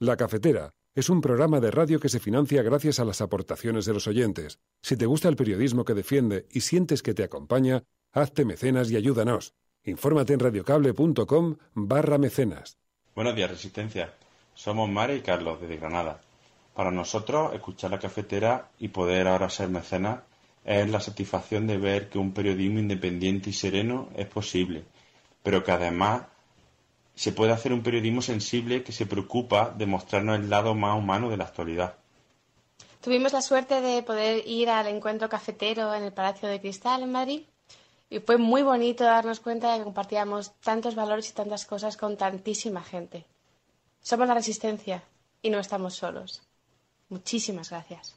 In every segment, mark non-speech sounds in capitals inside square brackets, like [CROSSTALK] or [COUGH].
La Cafetera es un programa de radio que se financia gracias a las aportaciones de los oyentes. Si te gusta el periodismo que defiende y sientes que te acompaña, hazte mecenas y ayúdanos. Infórmate en radiocable.com barra mecenas. Buenos días, Resistencia. Somos Mare y Carlos, desde Granada. Para nosotros, escuchar la cafetera y poder ahora ser mecenas es la satisfacción de ver que un periodismo independiente y sereno es posible, pero que además se puede hacer un periodismo sensible que se preocupa de mostrarnos el lado más humano de la actualidad. Tuvimos la suerte de poder ir al encuentro cafetero en el Palacio de Cristal en Madrid y fue muy bonito darnos cuenta de que compartíamos tantos valores y tantas cosas con tantísima gente. Somos la resistencia y no estamos solos. Muchísimas gracias.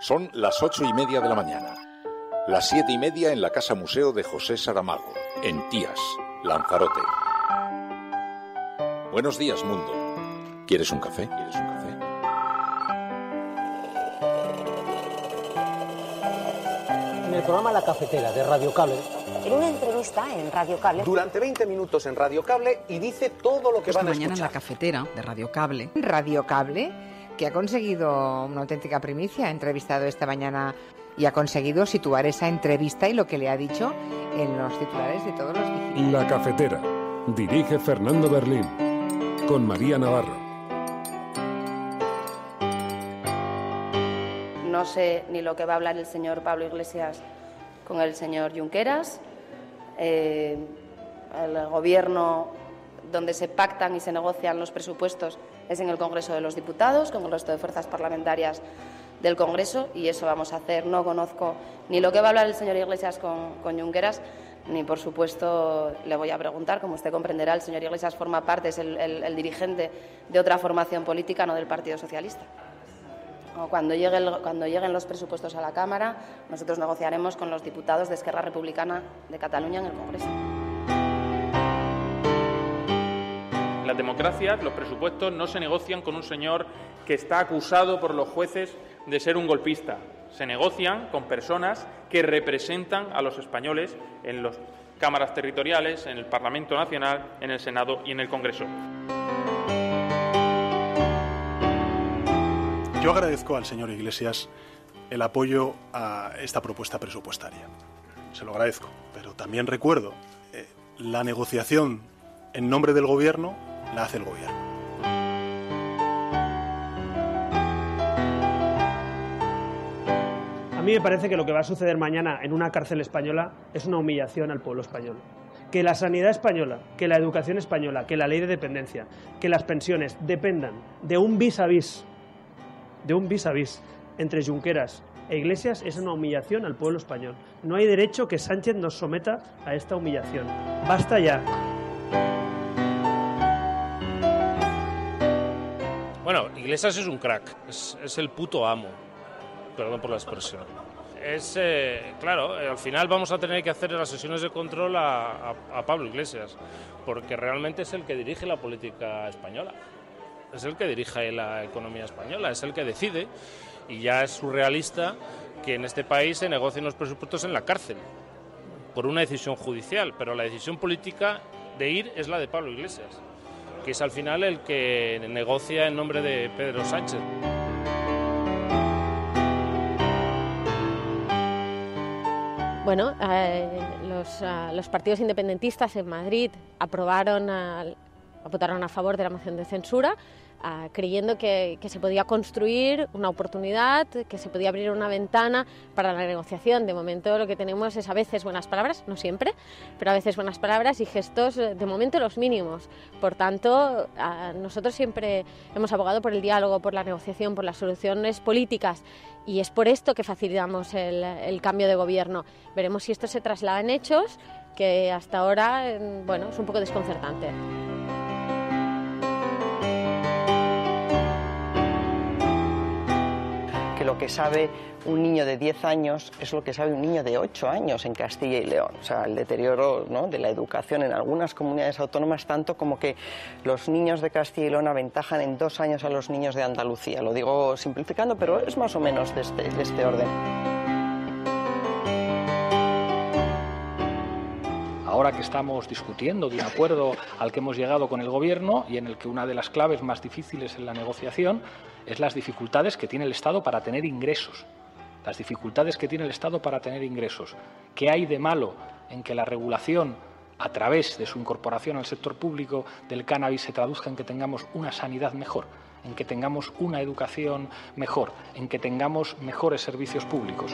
Son las ocho y media de la mañana las siete y media en la Casa Museo de José Saramago, en Tías, Lanzarote. Buenos días, mundo. ¿Quieres un café? ¿Quieres un café? En el programa La Cafetera de Radio Cable. En una entrevista en Radio Cable. Durante 20 minutos en Radio Cable y dice todo lo que pues van a escuchar. Mañana en la cafetera de Radio Cable. Radio Cable que ha conseguido una auténtica primicia. Ha entrevistado esta mañana y ha conseguido situar esa entrevista y lo que le ha dicho en los titulares de todos los digitales. La cafetera. Dirige Fernando Berlín. Con María Navarro. No sé ni lo que va a hablar el señor Pablo Iglesias con el señor Junqueras. Eh, el gobierno donde se pactan y se negocian los presupuestos es en el Congreso de los Diputados, con el resto de fuerzas parlamentarias del Congreso, y eso vamos a hacer. No conozco ni lo que va a hablar el señor Iglesias con, con Junqueras, ni por supuesto le voy a preguntar. Como usted comprenderá, el señor Iglesias forma parte, es el, dirigente de otra formación política, no del Partido Socialista. Cuando, llegue cuando lleguen los presupuestos a la Cámara, nosotros negociaremos con los diputados de Esquerra Republicana de Cataluña en el Congreso. las democracias los presupuestos no se negocian con un señor que está acusado por los jueces de ser un golpista. Se negocian con personas que representan a los españoles en las cámaras territoriales, en el Parlamento Nacional, en el Senado y en el Congreso. Yo agradezco al señor Iglesias el apoyo a esta propuesta presupuestaria. Se lo agradezco, pero también recuerdo eh, la negociación en nombre del Gobierno la hace el gobierno. A mí me parece que lo que va a suceder mañana en una cárcel española es una humillación al pueblo español. Que la sanidad española, que la educación española, que la ley de dependencia, que las pensiones dependan de un vis a vis, de un vis a vis entre yunqueras e Iglesias es una humillación al pueblo español. No hay derecho que Sánchez nos someta a esta humillación. Basta ya. Bueno, Iglesias es un crack, es, el puto amo, perdón por la expresión. Es, eh, claro, eh, al final vamos a tener que hacer las sesiones de control a Pablo Iglesias, porque realmente es el que dirige la política española, es el que dirige la economía española, es el que decide y ya es surrealista que en este país se negocien los presupuestos en la cárcel por una decisión judicial, pero la decisión política de ir es la de Pablo Iglesias que es al final el que negocia en nombre de Pedro Sánchez. Bueno, eh, ah, los, partidos independentistas en Madrid aprobaron, votaron a favor de la moción de censura, Ah, creyendo que, se podía construir una oportunidad, que se podía abrir una ventana para la negociación. De momento lo que tenemos es a veces buenas palabras, no siempre, pero a veces buenas palabras y gestos, eh, de momento los mínimos. Por tanto, ah, nosotros siempre hemos abogado por el diálogo, por la negociación, por las soluciones políticas y es por esto que facilitamos el, el cambio de gobierno. Veremos si esto se traslada en hechos que hasta ahora bueno, es un poco desconcertante. que lo que sabe un niño de 10 años es lo que sabe un niño de 8 años en Castilla y León. O sea, el deterioro de la educación en algunas comunidades autónomas, tanto como que los niños de Castilla y León aventajan en dos años a los niños de Andalucía. Lo digo simplificando, pero es más o menos de este, este orden. ahora que estamos discutiendo de un acuerdo al que hemos llegado con el Gobierno y en el que una de las claves más difíciles en la negociación es las dificultades que tiene el Estado para tener ingresos. Las dificultades que tiene el Estado para tener ingresos. ¿Qué hay de malo en que la regulación a través de su incorporación al sector público del cannabis se traduzca en que tengamos una sanidad mejor, en que tengamos una educación mejor, en que tengamos mejores servicios públicos.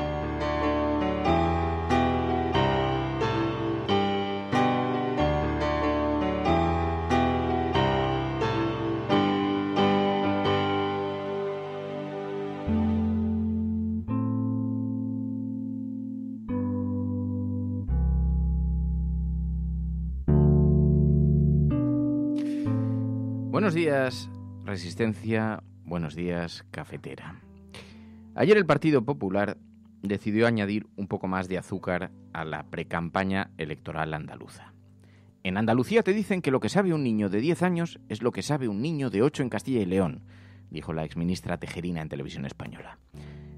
Buenos días, Resistencia. Buenos días, Cafetera. Ayer el Partido Popular decidió añadir un poco más de azúcar a la precampaña electoral andaluza. En Andalucía te dicen que lo que sabe un niño de 10 años es lo que sabe un niño de 8 en Castilla y León, dijo la exministra Tejerina en televisión española.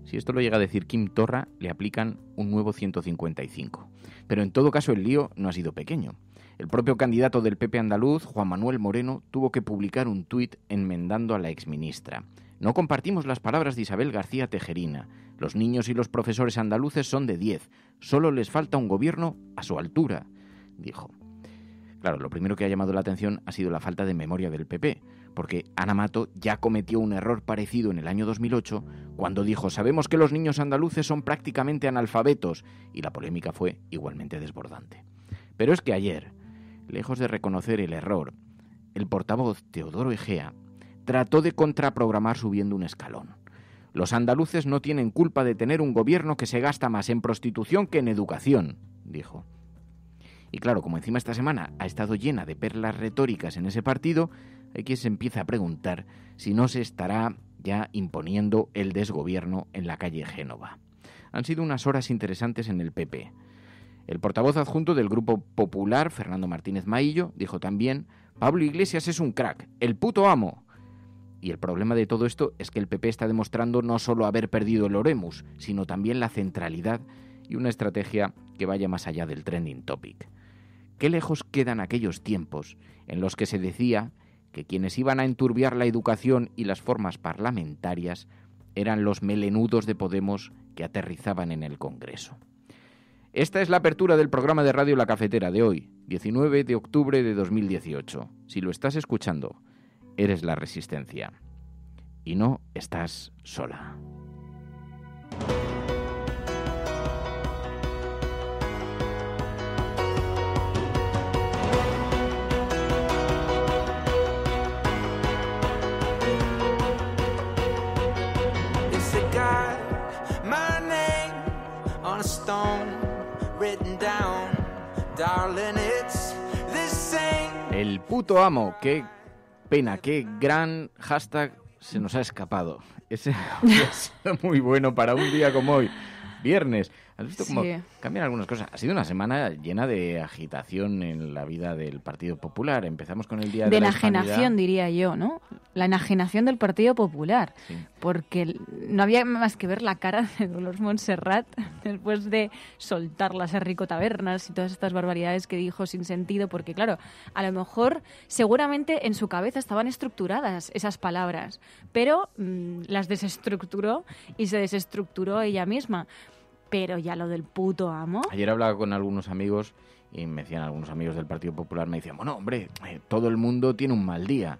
Si esto lo llega a decir Kim Torra, le aplican un nuevo 155. Pero en todo caso el lío no ha sido pequeño. El propio candidato del PP andaluz, Juan Manuel Moreno, tuvo que publicar un tuit enmendando a la exministra. No compartimos las palabras de Isabel García Tejerina. Los niños y los profesores andaluces son de 10. Solo les falta un gobierno a su altura, dijo. Claro, lo primero que ha llamado la atención ha sido la falta de memoria del PP, porque Ana Mato ya cometió un error parecido en el año 2008 cuando dijo, sabemos que los niños andaluces son prácticamente analfabetos, y la polémica fue igualmente desbordante. Pero es que ayer, Lejos de reconocer el error, el portavoz Teodoro Egea trató de contraprogramar subiendo un escalón. Los andaluces no tienen culpa de tener un gobierno que se gasta más en prostitución que en educación, dijo. Y claro, como encima esta semana ha estado llena de perlas retóricas en ese partido, hay quien se empieza a preguntar si no se estará ya imponiendo el desgobierno en la calle Génova. Han sido unas horas interesantes en el PP. El portavoz adjunto del Grupo Popular, Fernando Martínez Maillo, dijo también, Pablo Iglesias es un crack, el puto amo. Y el problema de todo esto es que el PP está demostrando no solo haber perdido el Oremus, sino también la centralidad y una estrategia que vaya más allá del trending topic. Qué lejos quedan aquellos tiempos en los que se decía que quienes iban a enturbiar la educación y las formas parlamentarias eran los melenudos de Podemos que aterrizaban en el Congreso. Esta es la apertura del programa de radio La Cafetera de hoy, 19 de octubre de 2018. Si lo estás escuchando, eres la resistencia. Y no estás sola. el puto amo. Qué pena, qué gran hashtag se nos ha escapado. Ese ha [LAUGHS] sido muy bueno para un día como hoy, viernes. ¿Has visto cómo cambian algunas cosas? Ha sido una semana llena de agitación en la vida del Partido Popular. Empezamos con el día de, de enajenación, diría yo, ¿no? La enajenación del Partido Popular, porque no había más que ver la cara de Dolores Montserrat [LAUGHS] después de soltar las Rico Tabernas y todas estas barbaridades que dijo sin sentido, porque claro, a lo mejor seguramente en su cabeza estaban estructuradas esas palabras, pero mm, las desestructuró y se desestructuró ella misma. Pero ya lo del puto amo. Ayer hablaba con algunos amigos y me decían algunos amigos del Partido Popular, me decían, bueno, hombre, eh, todo el mundo tiene un mal día.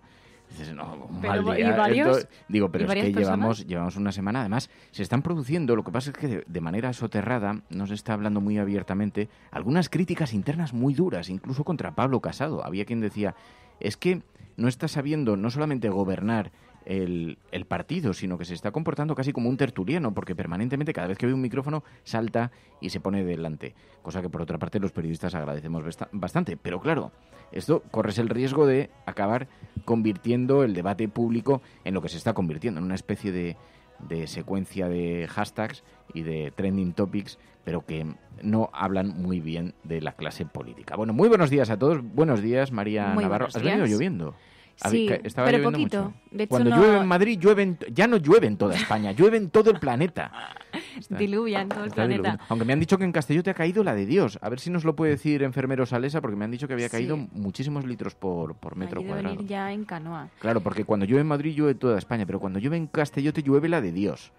Dices, no, un mal día. digo, pero es que llevamos, llevamos una semana. Además, se están produciendo, lo que pasa es que de, manera soterrada, no se está hablando muy abiertamente, algunas críticas internas muy duras, incluso contra Pablo Casado. Había quien decía, es que no está sabiendo no solamente gobernar, el, partido, sino que se está comportando casi como un tertuliano, porque permanentemente cada vez que ve un micrófono salta y se pone delante, cosa que por otra parte los periodistas agradecemos bastante. Pero claro, esto corres el riesgo de acabar convirtiendo el debate público en lo que se está convirtiendo, en una especie de, secuencia de hashtags y de trending topics, pero que no hablan muy bien de la clase política. Bueno, muy buenos días a todos. Buenos días, María Navarro. Has venido lloviendo. Sí, Estaba pero poquito. Cuando llueve en Madrid, llueve ya no llueve en toda España, llueve en todo el planeta. [LAUGHS] Diluvia en todo el planeta. Aunque me han dicho que en Castellote ha caído la de Dios. A ver si nos lo puede decir enfermero Salesa, porque me han dicho que había caído muchísimos litros por, por metro cuadrado. ya en canoa. Claro, porque cuando llueve en Madrid llueve toda España, pero cuando llueve en Castellote, llueve la de Dios.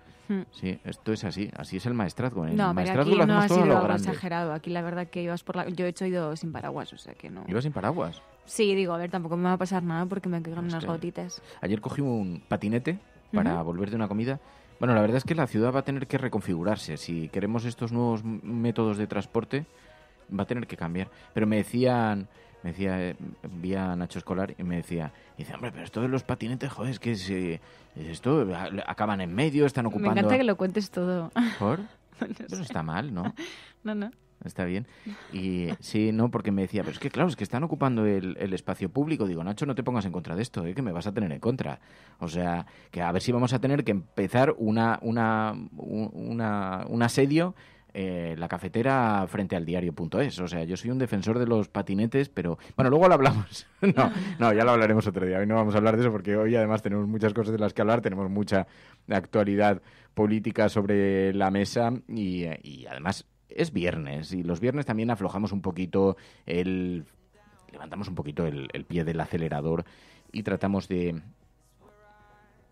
Sí, esto es así, así es el maestrazgo. ¿eh? no, aquí no ha sido exagerado. Aquí la verdad que ibas por la... Yo he hecho ido sin paraguas, o sea que no... ¿Ibas sin paraguas? Sí, digo, a ver, tampoco me va a pasar nada porque me quedan unas gotitas. Ayer cogí un patinete para volver de una comida. Bueno, la verdad es que la ciudad va a tener que reconfigurarse. Si queremos estos nuevos métodos de transporte, va a tener que cambiar. Pero me decían me decía, eh, vi a Nacho Escolar y me decía, dice, hombre, pero esto de los patinetes, joder, es que si, esto acaban en medio, están ocupando... Me encanta que lo cuentes todo. ¿Por? [LAUGHS] No está mal, ¿no? No, no. Está bien. Y sí, no, porque me decía, pero es que claro, es que están ocupando el, espacio público. Digo, Nacho, no te pongas en contra de esto, ¿eh? que me vas a tener en contra. O sea, que a ver si vamos a tener que empezar una, una, una, un asedio eh, la cafetera frente al diario.es. O sea, yo soy un defensor de los patinetes, pero bueno, luego lo hablamos. [LAUGHS] no, no, ya lo hablaremos otro día. Hoy no vamos a hablar de eso porque hoy además tenemos muchas cosas de las que hablar, tenemos mucha actualidad política sobre la mesa y, además es viernes y los viernes también aflojamos un poquito el... levantamos un poquito el pie del acelerador y tratamos de...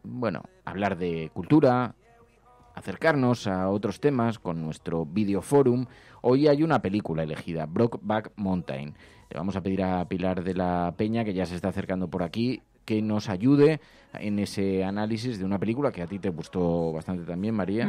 Bueno, hablar de cultura, acercarnos a otros temas con nuestro video forum, hoy hay una película elegida, Brockback Mountain. Le vamos a pedir a Pilar de la Peña, que ya se está acercando por aquí, que nos ayude en ese análisis de una película que a ti te gustó bastante también, María.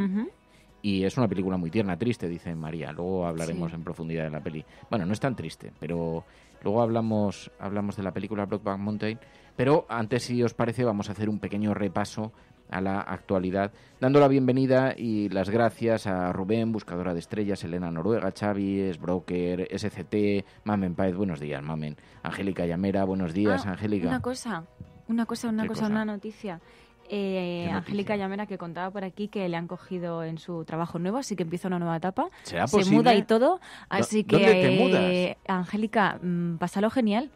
Y es una película muy tierna, triste, dice María. Luego hablaremos en profundidad de la peli. Bueno, no es tan triste, pero luego hablamos, hablamos de la película Brockback Mountain. Pero antes, si os parece, vamos a hacer un pequeño repaso a la actualidad, dando la bienvenida y las gracias a Rubén, buscadora de estrellas, Elena Noruega, Xavi, Broker, SCT, Mamen Paez, buenos días, Mamen. Angélica Llamera, buenos días, ah, Angélica. Una cosa, una cosa, una cosa, una noticia. Eh, Angélica Llamera que contaba por aquí que le han cogido en su trabajo nuevo, así que empieza una nueva etapa. se muda y todo, así que Angélica, pasa mm, pásalo genial.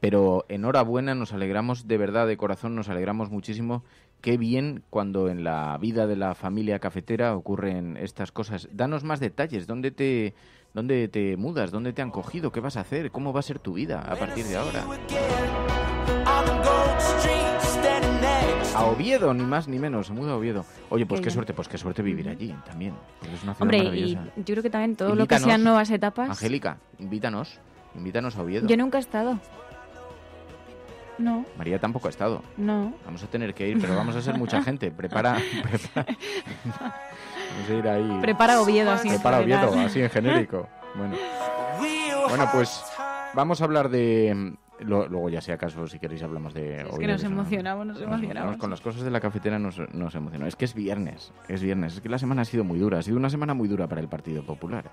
Pero enhorabuena, nos alegramos de verdad, de corazón, nos alegramos muchísimo qué bien cuando en la vida de la familia cafetera ocurren estas cosas. Danos más detalles, ¿dónde te, dónde te mudas? ¿Dónde te han cogido? ¿Qué vas a hacer? ¿Cómo va a ser tu vida a partir de ahora? A Oviedo, ni más ni menos, se a Oviedo. Oye, pues qué, suerte, pues qué suerte vivir allí también. Es una Hombre, y yo creo que también todo lo que sean nuevas etapas. Angélica, invítanos, invítanos a Oviedo. Yo nunca he estado. No. María tampoco ha estado. No. Vamos a tener que ir, pero vamos a ser mucha [LAUGHS] gente. Prepara. prepara. vamos a ir ahí. Prepara Oviedo, así Prepara Oviedo, así en genérico. Bueno. Bueno, pues vamos a hablar de luego ya sea caso, si queréis, hablamos de... es que nos emocionamos, nos, emocionamos. Con las cosas de la cafetera nos, nos emocionamos. Es que es viernes, es viernes. Es que la semana ha sido muy dura. Ha sido una semana muy dura para el Partido Popular.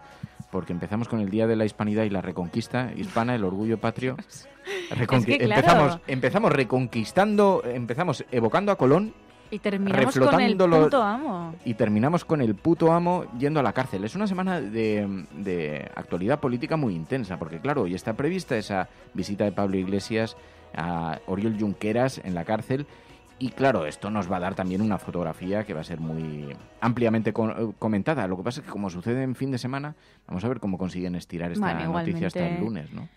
Porque empezamos con el Día de la Hispanidad y la Reconquista Hispana, el orgullo patrio. [LAUGHS] empezamos, empezamos reconquistando, empezamos evocando a Colón y terminamos con el puto amo. Y terminamos con el puto amo yendo a la cárcel. Es una semana de, actualidad política muy intensa, porque claro, hoy está prevista esa visita de Pablo Iglesias a Oriol Junqueras en la cárcel. Y claro, esto nos va a dar también una fotografía que va a ser muy ampliamente comentada. Lo que pasa es que como sucede en fin de semana, vamos a ver cómo consiguen estirar esta noticia hasta el lunes, ¿no?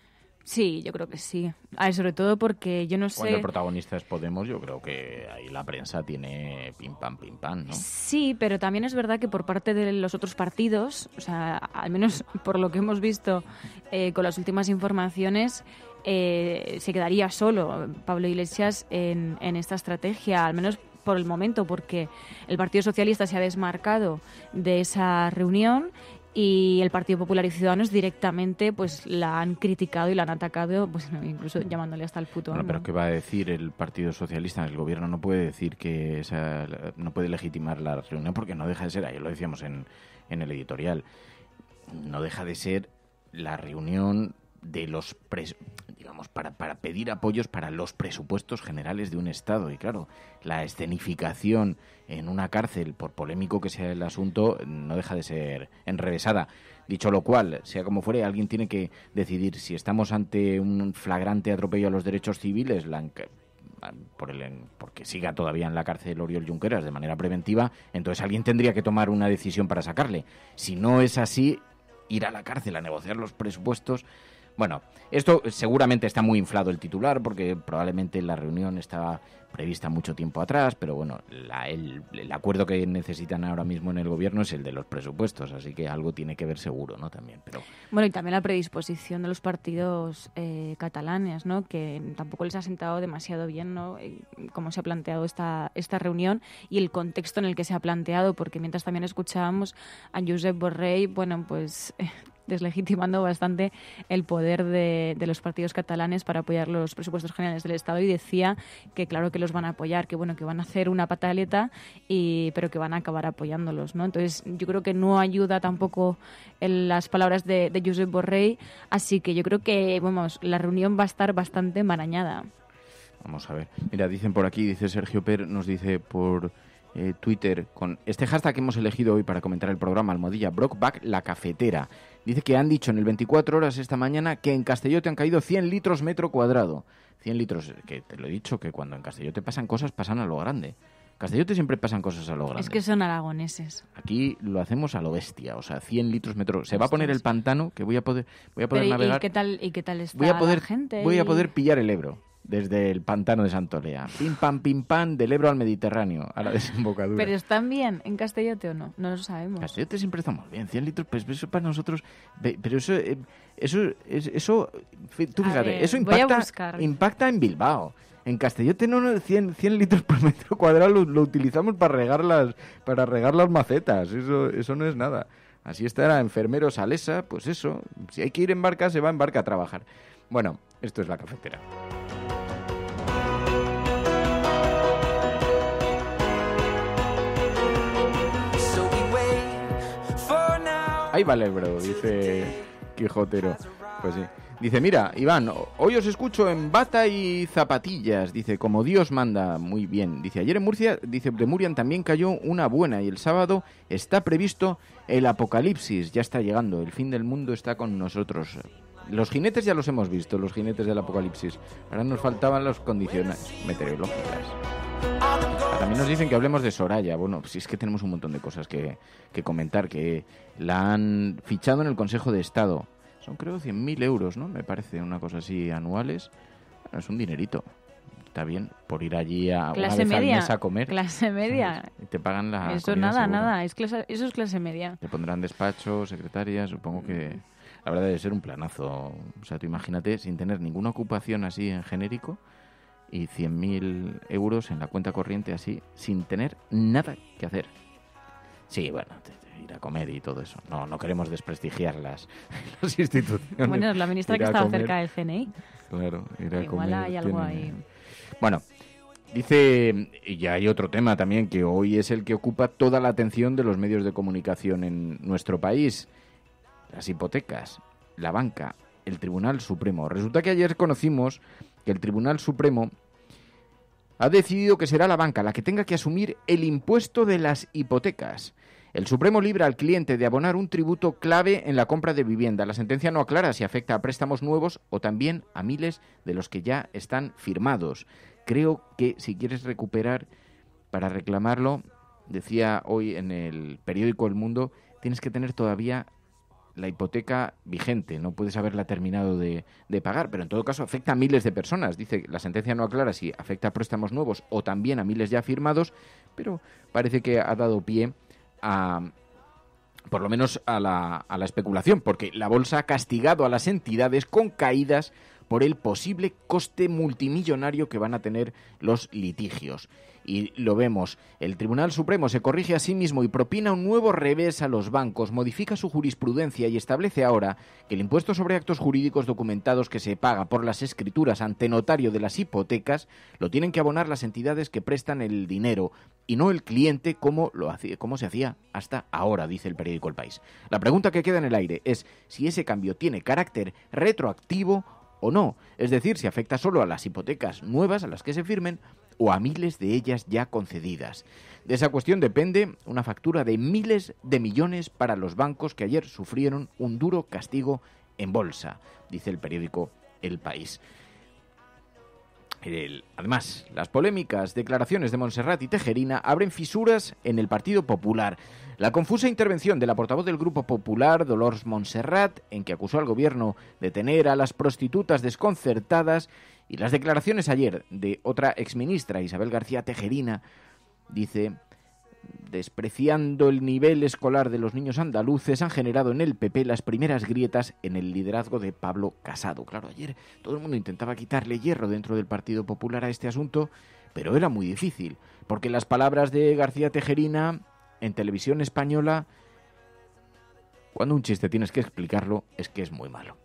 Sí, yo creo que sí. Ah, sobre todo porque yo no sé. Cuando el protagonista es Podemos, yo creo que ahí la prensa tiene pim pam, pim pam, ¿no? Sí, pero también es verdad que por parte de los otros partidos, o sea, al menos [LAUGHS] por lo que hemos visto eh, con las últimas informaciones, eh, se quedaría solo Pablo Iglesias en esta estrategia, al menos por el momento, porque el Partido Socialista se ha desmarcado de esa reunión y el Partido Popular y Ciudadanos directamente pues la han criticado y la han atacado, pues incluso llamándole hasta el futuro. pero ¿qué va a decir el Partido Socialista? El gobierno no puede decir que esa, no puede legitimar la reunión porque no deja de ser, ahí lo decíamos en, en el editorial, no deja de ser la reunión de los pres digamos, para, para pedir apoyos para los presupuestos generales de un Estado. Y claro, la escenificación en una cárcel, por polémico que sea el asunto, no deja de ser enrevesada. Dicho lo cual, sea como fuere, alguien tiene que decidir si estamos ante un flagrante atropello a los derechos civiles, por el, porque siga todavía en la cárcel Oriol Junqueras de manera preventiva, entonces alguien tendría que tomar una decisión para sacarle. Si no es así, ir a la cárcel a negociar los presupuestos bueno, esto seguramente está muy inflado el titular porque probablemente la reunión estaba prevista mucho tiempo atrás, pero bueno, el, acuerdo que necesitan ahora mismo en el gobierno es el de los presupuestos, así que algo tiene que ver seguro, ¿no? También, pero... Bueno, y también la predisposición de los partidos eh, catalanes, ¿no? Que tampoco les ha sentado demasiado bien, ¿no? Cómo se ha planteado esta, esta reunión y el contexto en el que se ha planteado, porque mientras también escuchábamos a Josep Borrell, bueno, pues... Eh, deslegitimando bastante el poder de, los partidos catalanes para apoyar los presupuestos generales del Estado y decía que claro que los van a apoyar, que bueno, que van a hacer una pataleta, y, pero que van a acabar apoyándolos, ¿no? Entonces yo creo que no ayuda tampoco las palabras de, Josep Borrell, así que yo creo que, vamos, la reunión va a estar bastante marañada. Vamos a ver. Mira, dicen por aquí, dice Sergio Per, nos dice por eh, Twitter con este hashtag que hemos elegido hoy para comentar el programa Almohadilla Brockback La Cafetera. Dice que han dicho en el 24 horas esta mañana que en Castelló te han caído 100 litros metro cuadrado. 100 litros, que te lo he dicho, que cuando en Castelló te pasan cosas, pasan a lo grande. En Castellote siempre pasan cosas a lo grande. Es que son aragoneses. Aquí lo hacemos a lo bestia, o sea, 100 litros metro. Se va a poner el pantano que voy a poder, voy a poder navegar. ¿y qué, tal, ¿Y qué está voy a poder, gente? Voy a poder pillar el Ebro desde el pantano de Santorea. Pim pam, pim pam, del Ebro al Mediterráneo, a la desembocadura. Pero están bien en Castellote o no, no lo sabemos. En Castellote siempre estamos bien, 100 litros, pues eso para nosotros, pero eso, eh, eso, eso, tú fíjate, eso impacta, impacta en Bilbao. En Castellote no, 100, 100, litros por metro cuadrado lo, utilizamos para regar las, para regar las macetas, eso, eso no es nada. Así estará enfermero Salesa, pues eso, si hay que ir en barca, se va en barca a trabajar. Bueno, esto es la cafetera. vale, bro, dice Quijotero. Pues sí. Dice, mira, Iván, hoy os escucho en bata y zapatillas. Dice, como Dios manda, muy bien. Dice, ayer en Murcia, dice, de Murian también cayó una buena y el sábado está previsto el apocalipsis. Ya está llegando, el fin del mundo está con nosotros. Los jinetes ya los hemos visto, los jinetes del apocalipsis. Ahora nos faltaban las condiciones meteorológicas. También nos dicen que hablemos de Soraya. Bueno, si pues es que tenemos un montón de cosas que, comentar, que la han fichado en el Consejo de Estado. Son creo 100.000 euros, ¿no? Me parece una cosa así anuales. es un dinerito. Está bien por ir allí a una vez a comer. Clase media. Y te pagan la Eso nada, nada. Es clase, eso es clase media. Te pondrán despacho, secretaria, supongo que... La verdad debe ser un planazo. O sea, tú imagínate sin tener ninguna ocupación así en genérico y 100.000 euros en la cuenta corriente así, sin tener nada que hacer. Sí, bueno, ir a comer y todo eso. No, no queremos desprestigiar las, [LAUGHS] instituciones. Bueno, la ministra que estaba cerca del CNI. Claro, ir a Igual Bueno, Dice, y hay otro tema también que hoy es el que ocupa toda la atención de los medios de comunicación en nuestro país, las hipotecas, la banca, el Tribunal Supremo. Resulta que ayer conocimos que el Tribunal Supremo ha decidido que será la banca la que tenga que asumir el impuesto de las hipotecas. El Supremo libra al cliente de abonar un tributo clave en la compra de vivienda. La sentencia no aclara si afecta a préstamos nuevos o también a miles de los que ya están firmados. Creo que si quieres recuperar para reclamarlo, decía hoy en el periódico El Mundo, tienes que tener todavía la hipoteca vigente, no puedes haberla terminado de, pagar, pero en todo caso afecta a miles de personas. Dice, la sentencia no aclara si afecta a préstamos nuevos o también a miles ya firmados, pero parece que ha dado pie a, por lo menos a la, a la especulación, porque la bolsa ha castigado a las entidades con caídas por el posible coste multimillonario que van a tener los litigios y lo vemos. El Tribunal Supremo se corrige a sí mismo y propina un nuevo revés a los bancos, modifica su jurisprudencia y establece ahora que el impuesto sobre actos jurídicos documentados que se paga por las escrituras ante notario de las hipotecas lo tienen que abonar las entidades que prestan el dinero y no el cliente como, lo como se hacía hasta ahora, dice el periódico El País. La pregunta que queda en el aire es si ese cambio tiene carácter retroactivo o no, es decir, si afecta solo a las hipotecas nuevas a las que se firmen o a miles de ellas ya concedidas. De esa cuestión depende una factura de miles de millones para los bancos que ayer sufrieron un duro castigo en bolsa, dice el periódico El País. Además, las polémicas declaraciones de Montserrat y Tejerina abren fisuras en el Partido Popular. La confusa intervención de la portavoz del Grupo Popular, Dolores Montserrat, en que acusó al gobierno de tener a las prostitutas desconcertadas, y las declaraciones ayer de otra exministra, Isabel García Tejerina, dice despreciando el nivel escolar de los niños andaluces, han generado en el PP las primeras grietas en el liderazgo de Pablo Casado. Claro, ayer todo el mundo intentaba quitarle hierro dentro del Partido Popular a este asunto, pero era muy difícil, porque las palabras de García Tejerina en televisión española, cuando un chiste tienes que explicarlo, es que es muy malo.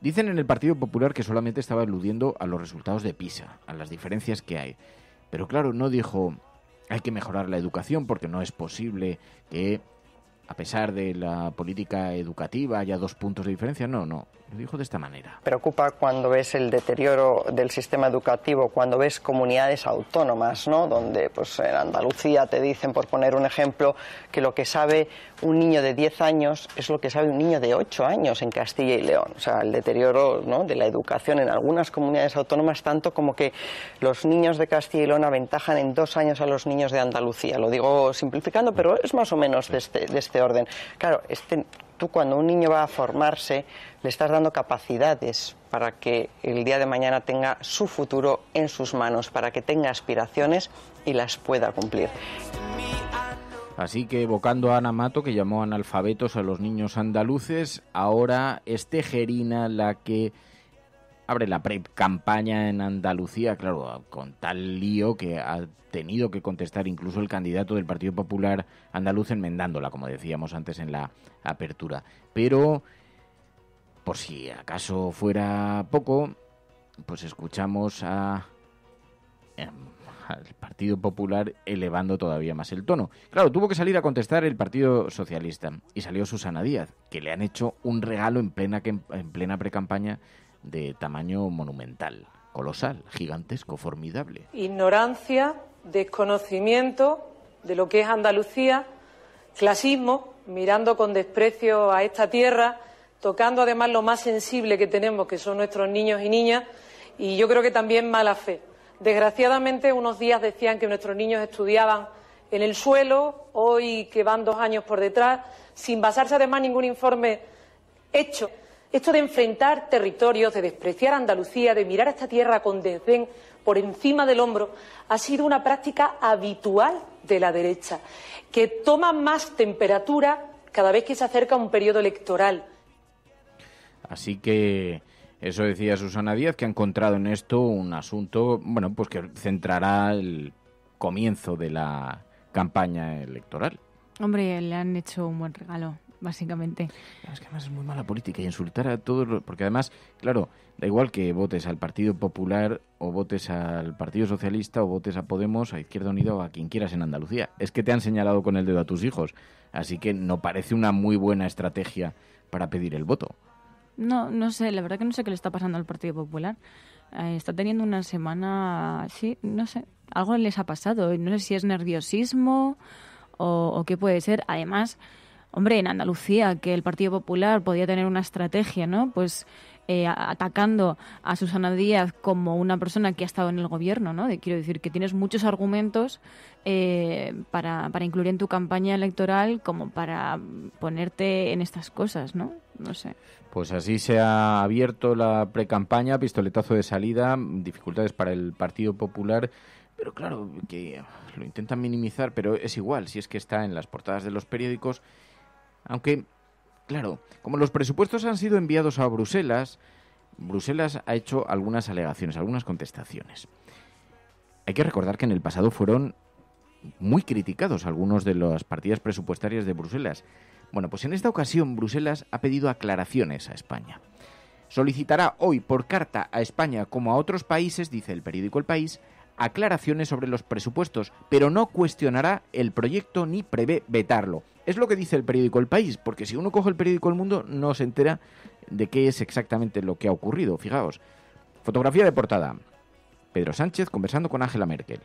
Dicen en el Partido Popular que solamente estaba aludiendo a los resultados de PISA, a las diferencias que hay. Pero claro, no dijo, hay que mejorar la educación porque no es posible que, a pesar de la política educativa, haya dos puntos de diferencia. No, no. Lo dijo de esta manera. Preocupa cuando ves el deterioro del sistema educativo, cuando ves comunidades autónomas, ¿no? Donde, pues en Andalucía te dicen, por poner un ejemplo, que lo que sabe un niño de 10 años es lo que sabe un niño de 8 años en Castilla y León. O sea, el deterioro ¿no? de la educación en algunas comunidades autónomas, tanto como que los niños de Castilla y León aventajan en dos años a los niños de Andalucía. Lo digo simplificando, pero es más o menos de este, de este orden. Claro, este tú cuando un niño va a formarse le estás dando capacidades para que el día de mañana tenga su futuro en sus manos, para que tenga aspiraciones y las pueda cumplir. Así que evocando a Ana Mato, que llamó analfabetos a los niños andaluces, ahora es Tejerina la que abre la pre-campaña en Andalucía, claro, con tal lío que ha tenido que contestar incluso el candidato del Partido Popular andaluz enmendándola, como decíamos antes en la apertura. Pero, por si acaso fuera poco, pues escuchamos a, em, al Partido Popular elevando todavía más el tono. Claro, tuvo que salir a contestar el Partido Socialista y salió Susana Díaz, que le han hecho un regalo en plena, en plena pre-campaña de tamaño monumental, colosal, gigantesco, formidable. Ignorancia, desconocimiento de lo que es Andalucía, clasismo, mirando con desprecio a esta tierra, tocando además lo más sensible que tenemos, que son nuestros niños y niñas, y yo creo que también mala fe. Desgraciadamente, unos días decían que nuestros niños estudiaban en el suelo, hoy que van dos años por detrás, sin basarse además ningún informe hecho. Esto de enfrentar territorios, de despreciar Andalucía, de mirar a esta tierra con desdén por encima del hombro, ha sido una práctica habitual de la derecha, que toma más temperatura cada vez que se acerca un periodo electoral. Así que eso decía Susana Díaz, que ha encontrado en esto un asunto, bueno, pues que centrará el comienzo de la campaña electoral. Hombre, le han hecho un buen regalo básicamente. Es que además es muy mala política y insultar a todos Porque además, claro, da igual que votes al Partido Popular o votes al Partido Socialista o votes a Podemos, a Izquierda Unida o a quien quieras en Andalucía. Es que te han señalado con el dedo a tus hijos. Así que no parece una muy buena estrategia para pedir el voto. No, no sé, la verdad que no sé qué le está pasando al Partido Popular. Eh, está teniendo una semana, sí, no sé, algo les ha pasado. No sé si es nerviosismo o qué puede ser. Además, hombre, en Andalucía, que el Partido Popular podía tener una estrategia, ¿no? Pues eh, atacando a Susana Díaz como una persona que ha estado en el gobierno, ¿no? De, quiero decir que tienes muchos argumentos eh, para, para, incluir en tu campaña electoral como para ponerte en estas cosas, ¿no? No sé. Pues así se ha abierto la precampaña, pistoletazo de salida, dificultades para el Partido Popular. Pero claro, que lo intentan minimizar, pero es igual, si es que está en las portadas de los periódicos aunque, claro, como los presupuestos han sido enviados a Bruselas, Bruselas ha hecho algunas alegaciones, algunas contestaciones. Hay que recordar que en el pasado fueron muy criticados algunos de las partidas presupuestarias de Bruselas. Bueno, pues en esta ocasión Bruselas ha pedido aclaraciones a España. Solicitará hoy por carta a España como a otros países, dice el periódico El País, aclaraciones sobre los presupuestos, pero no cuestionará el proyecto ni prevé vetarlo. Es lo que dice el periódico El País, porque si uno coge el periódico El Mundo no se entera de qué es exactamente lo que ha ocurrido. Fijaos, fotografía de portada. Pedro Sánchez conversando con Angela Merkel.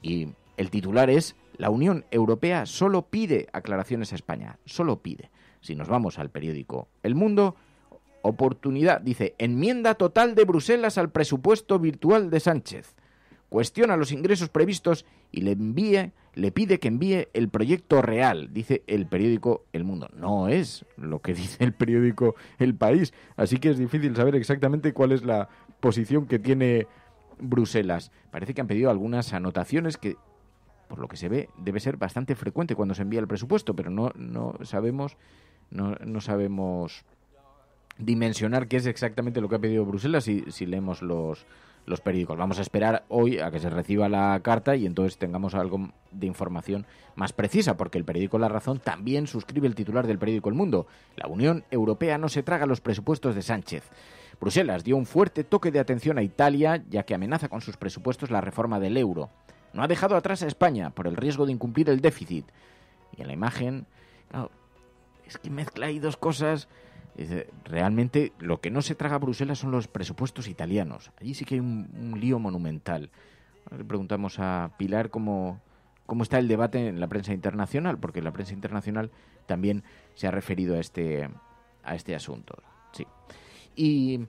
Y el titular es La Unión Europea solo pide aclaraciones a España, solo pide. Si nos vamos al periódico El Mundo, oportunidad, dice, enmienda total de Bruselas al presupuesto virtual de Sánchez cuestiona los ingresos previstos y le envíe, le pide que envíe el proyecto real, dice el periódico El Mundo. No es lo que [LAUGHS] dice el periódico El País, así que es difícil saber exactamente cuál es la posición que tiene Bruselas. Parece que han pedido algunas anotaciones que por lo que se ve debe ser bastante frecuente cuando se envía el presupuesto, pero no no sabemos no, sabemos dimensionar qué es exactamente lo que ha pedido Bruselas si, si leemos los los periódicos. Vamos a esperar hoy a que se reciba la carta y entonces tengamos algo de información más precisa, porque el periódico La Razón también suscribe el titular del periódico El Mundo. La Unión Europea no se traga los presupuestos de Sánchez. Bruselas dio un fuerte toque de atención a Italia, ya que amenaza con sus presupuestos la reforma del euro. No ha dejado atrás a España por el riesgo de incumplir el déficit. Y en la imagen, es que mezcla ahí dos cosas realmente lo que no se traga a Bruselas son los presupuestos italianos. Allí sí que hay un, lío monumental. le preguntamos a Pilar cómo, está el debate en la prensa internacional, porque la prensa internacional también se ha referido a este, a este asunto. Sí. Y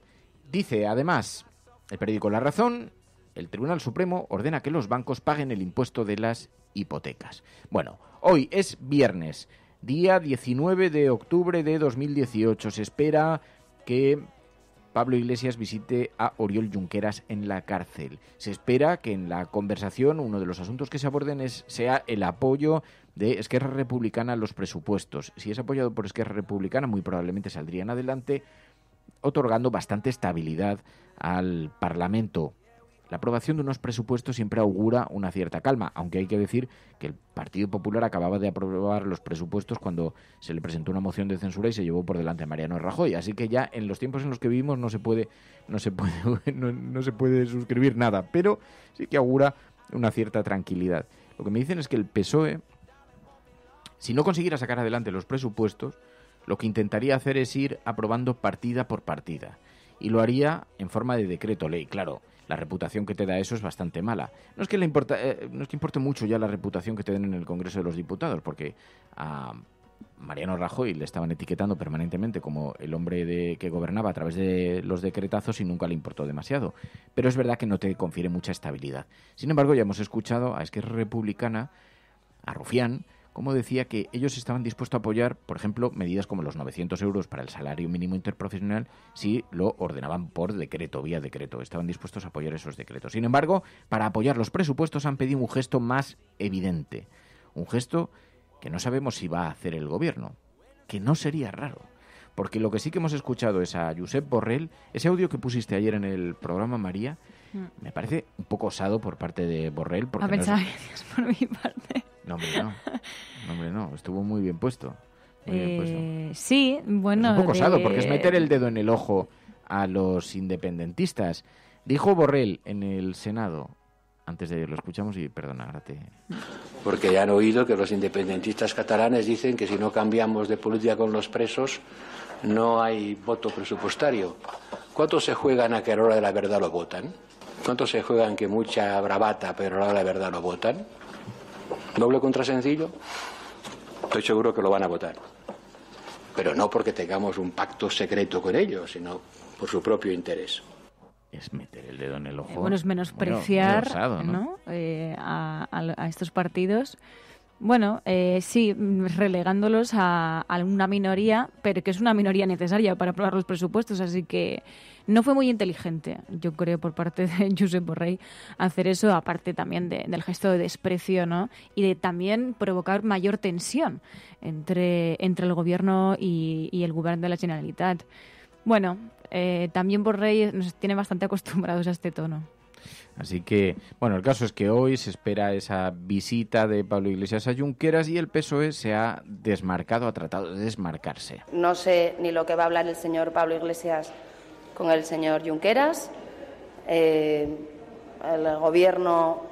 dice, además, el periódico La Razón, el Tribunal Supremo ordena que los bancos paguen el impuesto de las hipotecas. Bueno, hoy es viernes día 19 de octubre de 2018. Se espera que Pablo Iglesias visite a Oriol Junqueras en la cárcel. Se espera que en la conversación uno de los asuntos que se aborden es, sea el apoyo de Esquerra Republicana a los presupuestos. Si es apoyado por Esquerra Republicana, muy probablemente saldrían adelante otorgando bastante estabilidad al Parlamento la aprobación de unos presupuestos siempre augura una cierta calma, aunque hay que decir que el Partido Popular acababa de aprobar los presupuestos cuando se le presentó una moción de censura y se llevó por delante a Mariano Rajoy. Así que ya en los tiempos en los que vivimos no se puede, no se puede, [LAUGHS] no, se puede suscribir nada, pero sí que augura una cierta tranquilidad. Lo que me dicen es que el PSOE, si no consiguiera sacar adelante los presupuestos, lo que intentaría hacer es ir aprobando partida por partida. Y lo haría en forma de decreto ley, claro la reputación que te da eso es bastante mala. No es que, le importa, eh, no es importe mucho ya la reputación que te den en el Congreso de los Diputados, porque a Mariano Rajoy le estaban etiquetando permanentemente como el hombre de, que gobernaba a través de los decretazos y nunca le importó demasiado. Pero es verdad que no te confiere mucha estabilidad. Sin embargo, ya hemos escuchado a Esquerra Republicana, a Rufián, como decía, que ellos estaban dispuestos a apoyar, por ejemplo, medidas como los 900 euros para el salario mínimo interprofesional si lo ordenaban por decreto, vía decreto. Estaban dispuestos a apoyar esos decretos. Sin embargo, para apoyar los presupuestos han pedido un gesto más evidente. Un gesto que no sabemos si va a hacer el gobierno, que no sería raro. Porque lo que sí que hemos escuchado es a Josep Borrell, ese audio que pusiste ayer en el programa María, mm. me parece un poco osado por parte de Borrell. Porque a ah, pensar es... por mi parte. No, hombre, no. no. Estuvo muy bien puesto. Eh, sí, bueno. un poco osado, porque es meter el dedo en el ojo a los independentistas. Dijo Borrell en el Senado, antes de ayer, lo escuchamos y perdona, ahora Porque ya han oído que los independentistas catalanes dicen que si no cambiamos de política con los presos, no hay voto presupuestario. ¿Cuántos se juegan a que a la hora de la verdad lo votan? ¿Cuántos se juegan que mucha bravata, pero a la hora de la verdad lo votan? doble contra sencillo, estoy seguro que lo van a votar. Pero no porque tengamos un pacto secreto con ellos, sino por su propio interés es meter el dedo en el eh, ojo. bueno, es menospreciar eh, a, estos partidos bueno, eh, sí, relegándolos a, a, una minoría, pero que es una minoría necesaria para aprobar los presupuestos, así que no fue muy inteligente, yo creo, por parte de [LAUGHS] Josep Borrell hacer eso, aparte también del gesto de desprecio, ¿no? Y de también provocar mayor tensión entre, entre el gobierno y, el gobierno de la Generalitat. Bueno, eh, también Borrell nos tiene bastante acostumbrados a este tono. Así que, bueno, el caso es que hoy se espera esa visita de Pablo Iglesias a Junqueras y el PSOE se ha desmarcado, ha tratado de desmarcarse. No sé ni lo que va a hablar el señor Pablo Iglesias con el señor Junqueras. Eh, el gobierno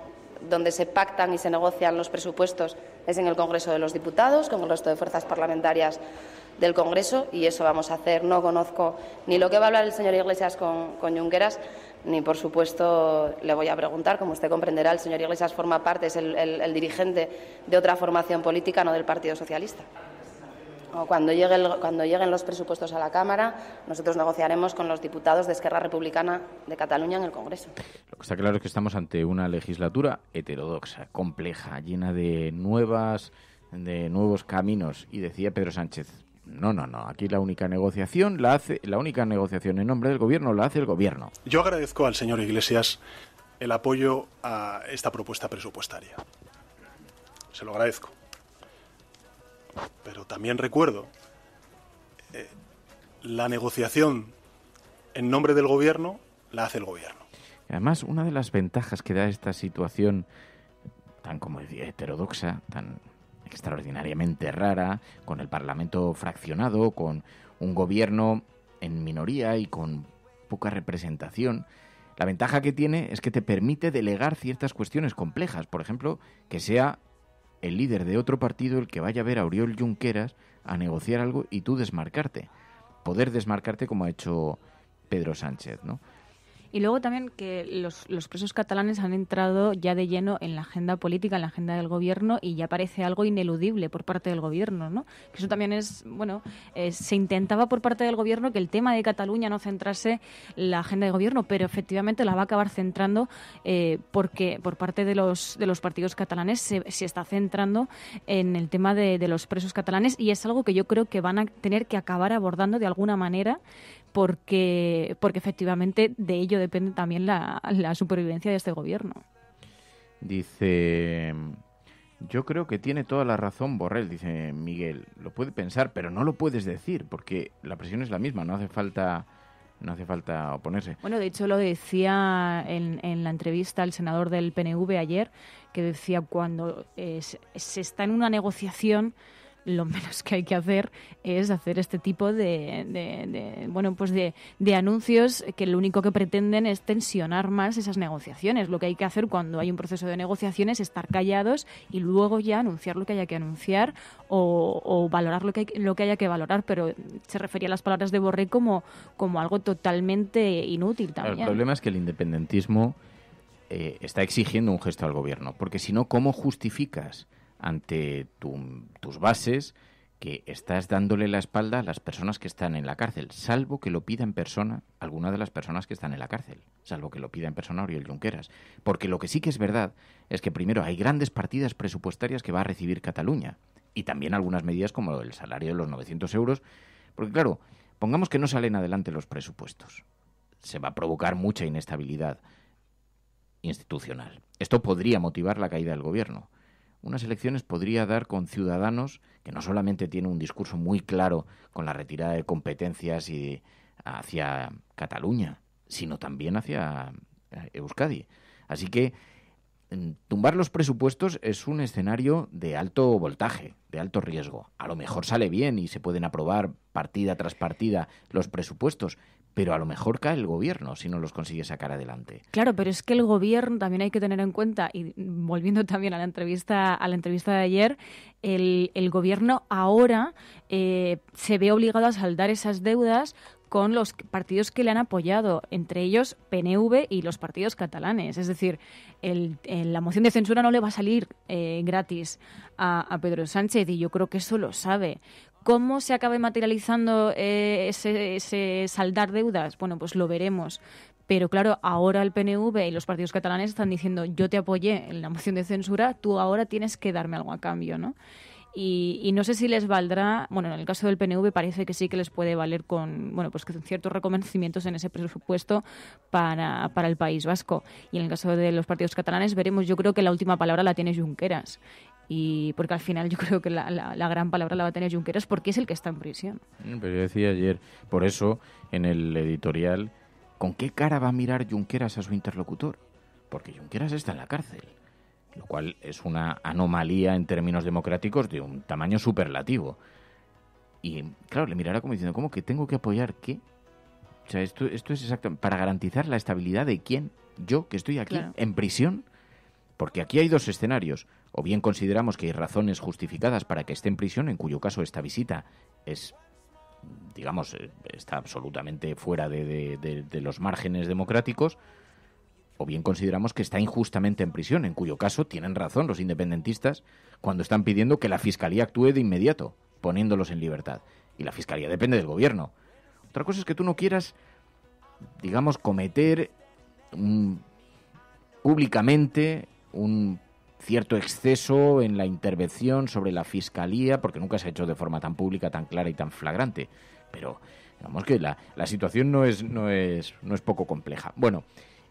donde se pactan y se negocian los presupuestos es en el Congreso de los Diputados, con el resto de fuerzas parlamentarias del Congreso, y eso vamos a hacer. No conozco ni lo que va a hablar el señor Iglesias con, con Junqueras ni por supuesto le voy a preguntar. Como usted comprenderá, el señor Iglesias forma parte, es el, dirigente de otra formación política, no del Partido Socialista. cuando, llegue cuando lleguen los presupuestos a la Cámara, nosotros negociaremos con los diputados de Esquerra Republicana de Cataluña en el Congreso. Lo que está claro es que estamos ante una legislatura heterodoxa, compleja, llena de nuevas de nuevos caminos y decía Pedro Sánchez no, no, no. Aquí la única negociación la hace, la única negociación en nombre del gobierno la hace el gobierno. Yo agradezco al señor Iglesias el apoyo a esta propuesta presupuestaria. Se lo agradezco. Pero también recuerdo eh, la negociación en nombre del gobierno la hace el gobierno. Además, una de las ventajas que da esta situación tan como heterodoxa, tan extraordinariamente rara, con el Parlamento fraccionado, con un gobierno en minoría y con poca representación. La ventaja que tiene es que te permite delegar ciertas cuestiones complejas, por ejemplo, que sea el líder de otro partido el que vaya a ver a Oriol Junqueras a negociar algo y tú desmarcarte. Poder desmarcarte como ha hecho Pedro Sánchez, ¿no? Y luego también que los, presos catalanes han entrado ya de lleno en la agenda política, en la agenda del gobierno, y ya parece algo ineludible por parte del gobierno, ¿no? Que eso también es, bueno, eh, se intentaba por parte del gobierno que el tema de Cataluña no centrase la agenda de gobierno, pero efectivamente la va a acabar centrando eh, porque por parte de los, de los partidos catalanes se, se está centrando en el tema de, de los presos catalanes y es algo que yo creo que van a tener que acabar abordando de alguna manera porque, porque efectivamente de ello depende también la, la supervivencia de este gobierno. Dice, yo creo que tiene toda la razón Borrell, dice Miguel. Lo puede pensar, pero no lo puedes decir, porque la presión es la misma, no hace falta no hace falta oponerse. Bueno, de hecho lo decía en, en la entrevista al senador del PNV ayer, que decía cuando eh, se está en una negociación lo menos que hay que hacer es hacer este tipo de, bueno pues de, anuncios que lo único que pretenden es tensionar más esas negociaciones. Lo que hay que hacer cuando hay un proceso de negociaciones es estar callados y luego ya anunciar lo que haya que anunciar o, valorar lo que, lo que haya que valorar. Pero se refería a las palabras de Borré como, como algo totalmente inútil también. el problema es que el independentismo eh, está exigiendo un gesto al gobierno, porque si no, ¿cómo justificas? ante tus bases que estás dándole la espalda a las personas que están en la cárcel, salvo que lo pida en persona alguna de las personas que están en la cárcel, salvo que lo pida en persona Oriol Junqueras. Porque lo que sí que es verdad es que primero hay grandes partidas presupuestarias que va a recibir Cataluña y también algunas medidas como el salario de los 900 euros, porque claro, pongamos que no salen adelante los presupuestos, se va a provocar mucha inestabilidad institucional. Esto podría motivar la caída del gobierno unas elecciones podría dar con Ciudadanos, que no solamente tiene un discurso muy claro con la retirada de competencias y hacia Cataluña, sino también hacia eh, Euskadi. Así que mm, tumbar los presupuestos es un escenario de alto voltaje, de alto riesgo. A lo mejor sale bien y se pueden aprobar partida tras partida los presupuestos, pero a lo mejor cae el gobierno si no los consigue sacar adelante. Claro, pero es que el gobierno también hay que tener en cuenta, y volviendo también a la entrevista, a la entrevista de ayer, el, el gobierno ahora eh, se ve obligado a saldar esas deudas con los partidos que le han apoyado, entre ellos PNV y los partidos catalanes. Es decir, la moción de censura no le va a salir eh, gratis a, Pedro Sánchez y yo creo que eso lo sabe. ¿Cómo se acabe materializando eh, ese, ese, saldar deudas? Bueno, pues lo veremos. Pero claro, ahora el PNV y los partidos catalanes están diciendo yo te apoyé en la moción de censura, tú ahora tienes que darme algo a cambio, ¿no? y, no sé si les valdrá, bueno, en el caso del PNV parece que sí que les puede valer con, bueno, pues ciertos reconocimientos en ese presupuesto para, para el País Vasco. Y en el caso de los partidos catalanes veremos, yo creo que la última palabra la tiene Junqueras y porque al final yo creo que la, la, gran palabra la va a tener Junqueras porque es el que está en prisión. Mm, pero yo decía ayer, por eso en el editorial, ¿con qué cara va a mirar Junqueras a su interlocutor? Porque Junqueras está en la cárcel lo cual es una anomalía en términos democráticos de un tamaño superlativo. Y claro, le mirará como diciendo, ¿cómo que tengo que apoyar qué? O sea, esto, esto es exactamente para garantizar la estabilidad de quién, yo que estoy aquí en prisión, porque aquí hay dos escenarios. O bien consideramos que hay razones justificadas para que esté en prisión, en cuyo caso esta visita es digamos, eh, está absolutamente fuera de, los márgenes democráticos, o bien consideramos que está injustamente en prisión, en cuyo caso tienen razón los independentistas cuando están pidiendo que la Fiscalía actúe de inmediato, poniéndolos en libertad. Y la Fiscalía depende del Gobierno. Otra cosa es que tú no quieras, digamos, cometer públicamente un cierto exceso en la intervención sobre la Fiscalía, porque nunca se ha hecho de forma tan pública, tan clara y tan flagrante. Pero digamos que la, la situación no es, no, es, no es poco compleja. Bueno,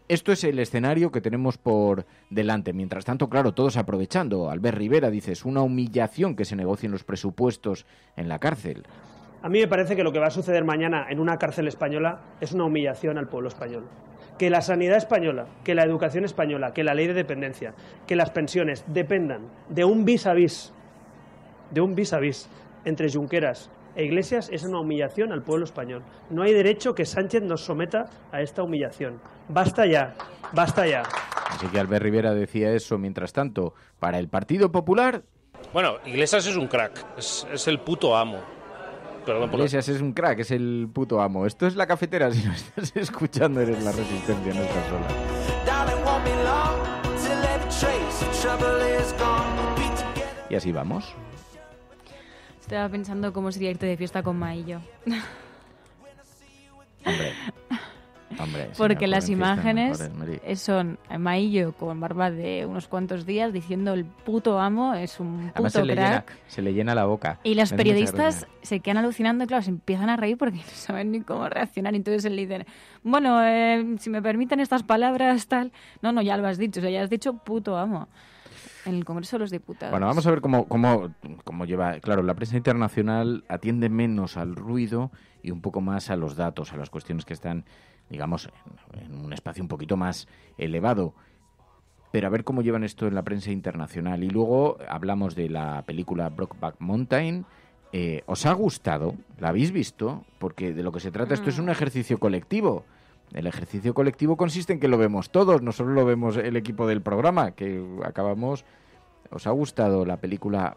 esto es el escenario que tenemos por delante. Mientras tanto, claro, todos aprovechando. Albert Rivera dice, es una humillación que se negocien los presupuestos en la cárcel. A mí me parece que lo que va a suceder mañana en una cárcel española es una humillación al pueblo español. Que la sanidad española, que la educación española, que la ley de dependencia, que las pensiones dependan de un vis a vis, de un vis a vis entre Junqueras Iglesias es una humillación al pueblo español. No hay derecho que Sánchez nos someta a esta humillación. Basta ya, basta ya. Así que Albert Rivera decía eso. Mientras tanto, para el Partido Popular... Bueno, Iglesias es un crack, es, el puto amo. Iglesias es un crack, es el puto amo. Esto es la cafetera, si no estás [LAUGHS] escuchando eres la resistencia, no estás sola. Y así vamos. Estaba pensando cómo sería irte de fiesta con Maillo. [LAUGHS] Hombre. Hombre, Porque las imágenes son Maillo con barba de unos cuantos días diciendo el puto amo es un puto se crack. Le llena, se le llena la boca. Y los periodistas se quedan alucinando y claro, se empiezan a reír porque [LAUGHS] no saben ni cómo reaccionar. y Entonces el líder. bueno, eh, si me permiten estas palabras, tal. No, no, ya lo has dicho, ya has dicho puto amo el Congreso de los Diputados. Bueno, vamos a ver cómo, cómo, cómo lleva. Claro, la prensa internacional atiende menos al ruido y un poco más a los datos, a las cuestiones que están, digamos, en un espacio un poquito más elevado pero a ver cómo llevan esto en la prensa internacional. Y luego hablamos de la película Brockback Mountain. Eh, ¿Os ha gustado? ¿La habéis visto? Porque de lo que se trata esto es un mm. ejercicio colectivo. El ejercicio colectivo consiste en que lo vemos todos, no solo lo vemos el equipo del programa, que acabamos os ha gustado la película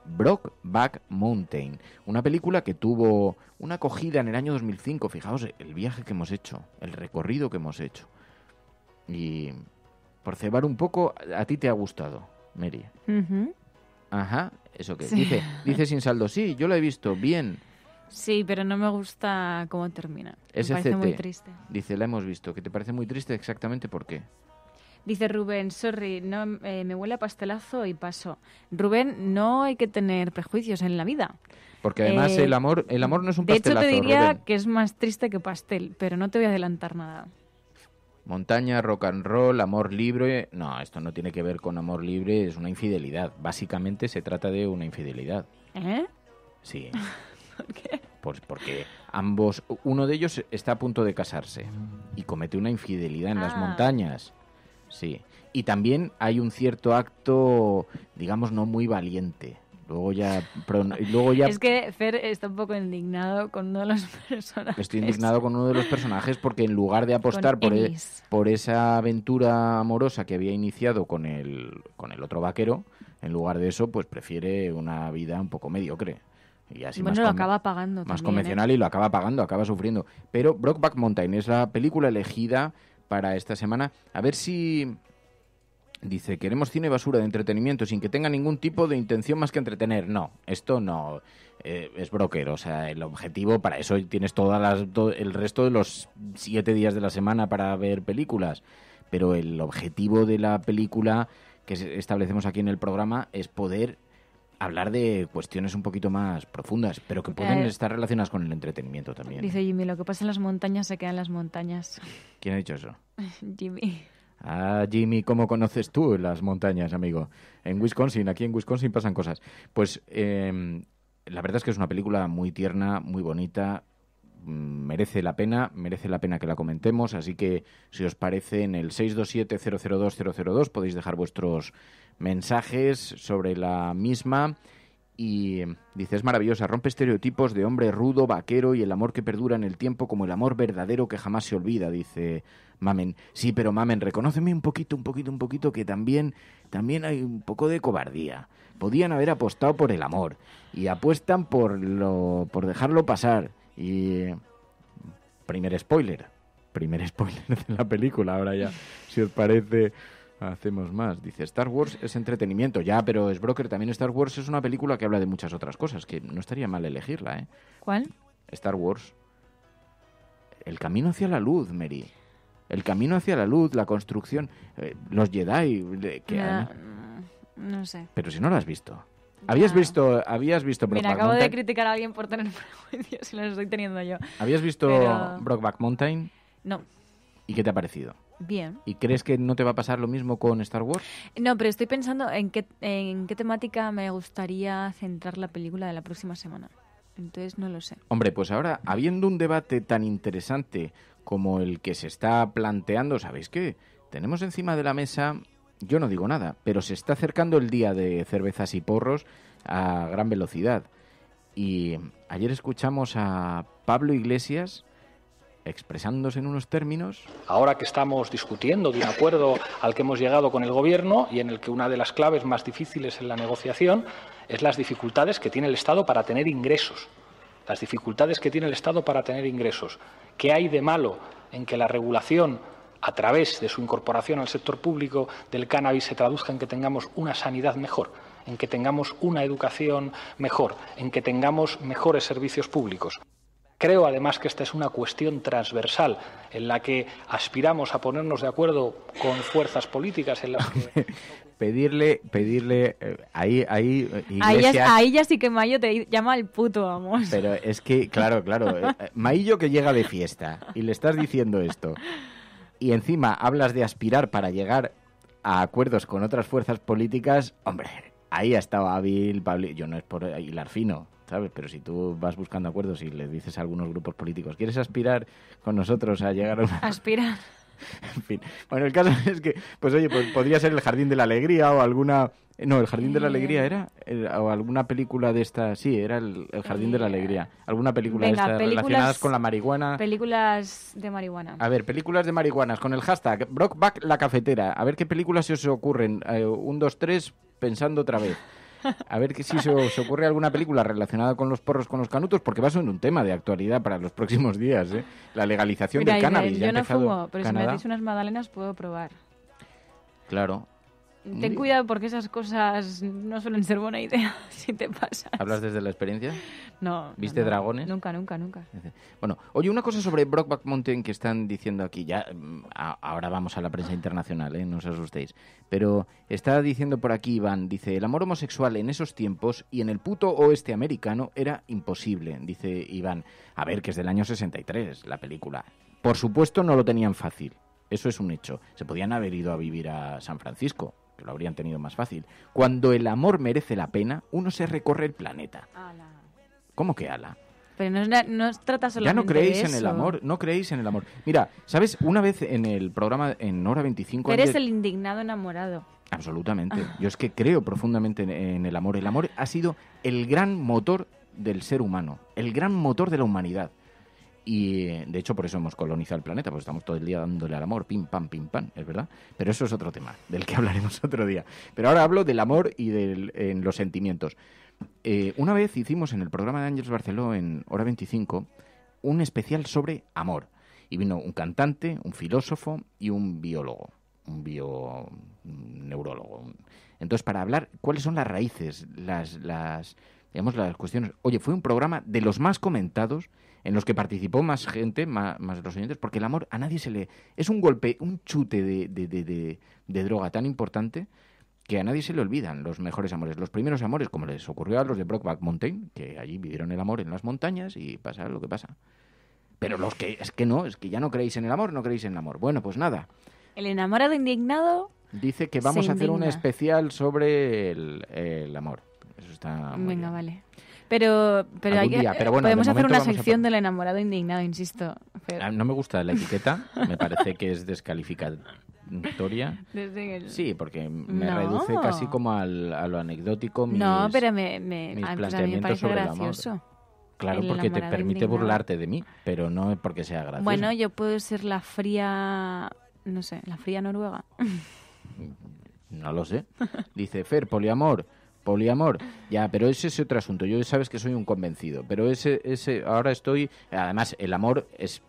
Back Mountain, una película que tuvo una acogida en el año 2005. Fijaos el viaje que hemos hecho, el recorrido que hemos hecho. Y por cebar un poco, a ti te ha gustado, Mary. Ajá, eso que dice, dice sin saldo, sí, yo lo he visto bien. Sí, pero no me gusta cómo termina. Me parece muy triste. Dice, la hemos visto, que te parece muy triste exactamente por qué. Dice Rubén, sorry, no, eh, me huele a pastelazo y paso. Rubén, no hay que tener prejuicios en la vida. Porque además eh, el amor el amor no es un pastelazo. De hecho te diría que es más triste que pastel, pero no te voy a adelantar nada. Montaña, rock and roll, amor libre. No, esto no tiene que ver con amor libre, es una infidelidad. Básicamente se trata de una infidelidad. ¿Eh? Sí. [LAUGHS] ¿Por qué? Pues porque ambos, uno de ellos está a punto de casarse y comete una infidelidad en las ah. montañas. Sí. Y también hay un cierto acto, digamos, no muy valiente. Luego ya, luego ya... Es que Fer está un poco indignado con uno de los [LAUGHS] personajes. Estoy indignado con uno de los personajes porque en lugar de apostar por, e-, por esa aventura amorosa que había iniciado con el, con el otro vaquero, en lugar de eso, pues prefiere una vida un poco mediocre. Y así bueno, más lo acaba pagando. Más ¿eh? convencional y lo acaba pagando, acaba sufriendo. Pero Brockback Mountain es la película elegida para esta semana. A ver si dice, queremos cine basura de entretenimiento sin que tenga ningún tipo de intención más que entretener. No, esto no eh, es broker. O sea, el objetivo para eso tienes todas las, el resto de los siete días de la semana para ver películas. Pero el objetivo de la película que establecemos aquí en el programa es poder hablar de cuestiones un poquito más profundas, pero que pueden eh, estar relacionadas con el entretenimiento también. Dice Jimmy, lo que pasa en las montañas se queda en las montañas. ¿Quién ha dicho eso? [LAUGHS] Jimmy. Ah, Jimmy, ¿cómo conoces tú las montañas, amigo? En Wisconsin, aquí en Wisconsin pasan cosas. Pues em, la verdad es que es una película muy tierna, muy bonita, mm, merece la pena, merece la pena que la comentemos, así que si os parece en el 627-002-002 podéis dejar vuestros mensajes sobre la misma y dice, es maravillosa, rompe estereotipos de hombre rudo, vaquero y el amor que perdura en el tiempo como el amor verdadero que jamás se olvida, dice Mamen. Sí, pero Mamen, reconóceme un poquito, un poquito, un poquito que también, también hay un poco de cobardía. Podían haber apostado por el amor y apuestan por, lo, por dejarlo pasar. Y... Primer spoiler, primer spoiler [LAUGHS] de la película ahora ya, si os parece... Hacemos más. Dice, Star Wars es entretenimiento, ya, pero es broker. También Star Wars es una película que habla de muchas otras cosas, que no estaría mal elegirla, ¿eh? ¿Cuál? Star Wars. El camino hacia la luz, Mary. El camino hacia la luz, la construcción, eh, los Jedi que no, sé. Pero si no lo has visto. ¿Habías visto, habías visto Brokeback acabo de criticar a alguien por tener prejuicios [LAUGHS] y los estoy teniendo yo. ¿Habías visto Brockback Mountain? No. ¿Y qué te ha parecido? Bien. ¿Y crees que no te va a pasar lo mismo con Star Wars? No, pero estoy pensando en qué, en qué temática me gustaría centrar la película de la próxima semana. Entonces no lo sé. Hombre, pues ahora, habiendo un debate tan interesante como el que se está planteando, ¿sabéis qué? Tenemos encima de la mesa, yo no digo nada, pero se está acercando el día de cervezas y porros a gran velocidad. Y ayer escuchamos a Pablo Iglesias expresándose en unos términos. Ahora que estamos discutiendo de un acuerdo al que hemos llegado con el Gobierno y en el que una de las claves más difíciles en la negociación es las dificultades que tiene el Estado para tener ingresos. Las dificultades que tiene el Estado para tener ingresos. ¿Qué hay de malo en que la regulación a través de su incorporación al sector público del cannabis se traduzca en que tengamos una sanidad mejor, en que tengamos una educación mejor, en que tengamos mejores servicios públicos? Creo además que esta es una cuestión transversal en la que aspiramos a ponernos de acuerdo con fuerzas políticas en las [LAUGHS] pedirle, pedirle, eh, ahí, ahí, eh, ahí, ya, sí que Mayo te llama el puto, vamos. Pero es que, claro, claro, eh, Maillo que llega de fiesta y le estás diciendo esto y encima hablas de aspirar para llegar a acuerdos con otras fuerzas políticas, hombre, ahí ha estado hábil Pablo, yo no es por hilar fino, pero si tú vas buscando acuerdos y le dices a algunos grupos políticos, ¿quieres aspirar con nosotros a llegar a una... Aspirar. [LAUGHS] en fin. Bueno, el caso [LAUGHS] es que, pues oye, pues podría ser el Jardín de la Alegría o alguna... No, el Jardín de la eh, Alegría era, o alguna película de esta... Sí, era el, Jardín de la eh, Alegría. Alguna película de estas relacionadas con la marihuana. Películas de marihuana. A ver, películas de marihuanas con el hashtag Brockback la cafetera. A ver qué películas se os ocurren. Eh, un, dos, tres, pensando otra vez. A ver que si se os ocurre alguna película relacionada con los porros, con los canutos, porque va a ser un tema de actualidad para los próximos días, ¿eh? La legalización del cannabis. yo no fumo, pero si me hacéis unas magdalenas puedo probar. Claro, Ten cuidado porque esas cosas no suelen ser buena idea [LAUGHS] si te pasas. ¿Hablas desde la experiencia? No. ¿Viste dragones? Nunca, nunca, nunca. Bueno, oye, una cosa sobre Brockback Mountain que están diciendo aquí. Ya, mm, ahora vamos a la prensa internacional, ¿eh? no os asustéis. Pero está diciendo por aquí Iván, dice, el amor homosexual en esos tiempos y en el puto oeste americano era imposible, dice Iván. A ver, que es del año 63 la película. Por supuesto no lo tenían fácil. Eso es un hecho. Se podían haber ido a vivir a San Francisco lo habrían tenido más fácil. Cuando el amor merece la pena, uno se recorre el planeta. ¿Cómo que ala? Pero no, no trata Ya no creéis en el amor, no creéis en el amor. Mira, ¿sabes? Una vez en el programa, en Hora 25... Eres el indignado enamorado. Absolutamente. Ah. Yo es que creo profundamente en el amor. El amor ha sido el gran motor del ser humano, el gran motor de la humanidad. Y de hecho, por eso hemos colonizado el planeta, porque estamos todo el día dándole al amor, pim, pam, pim, pam, es verdad. Pero eso es otro tema del que [LAUGHS] hablaremos otro día. Pero ahora hablo del amor y de los sentimientos. Eh, una vez hicimos en el programa de Ángeles Barceló, en Hora 25, un especial sobre amor. Y vino un cantante, un filósofo y un biólogo, un bio neurólogo. Entonces, para hablar cuáles son las raíces, las, las, digamos, las cuestiones. Oye, fue un programa de los más comentados en los que participó más gente, más, de los oyentes, porque el amor a nadie se le... Es un golpe, un chute de, de, de, droga tan importante que a nadie se le olvidan los mejores amores. Los primeros amores, como les ocurrió a los de Brockback Mountain, que allí vivieron el amor en las montañas y pasa lo que pasa. Pero los que... Es que no, es que ya no creéis en el amor, no creéis en el amor. Bueno, pues nada. El enamorado indignado... Dice que vamos a hacer un especial sobre el, amor. Eso está... Muy Venga, vale. Pero, pero, hay que, podemos hacer una sección del enamorado indignado, insisto. Ah, no me gusta la etiqueta, me parece que es descalificatoria. Sí, porque me reduce casi como a lo anecdótico. Mis, no, pero me, planteamientos me parece gracioso. Claro, porque te permite burlarte de mí, pero no porque sea gracioso. Bueno, yo puedo ser la fría, no sé, la fría noruega. [LAUGHS] No lo sé. Dice Fer, poliamor Poliamor. Ya, pero ese es otro asunto. Yo sabes que soy un convencido, pero ese, ese, ahora estoy. Además, el amor es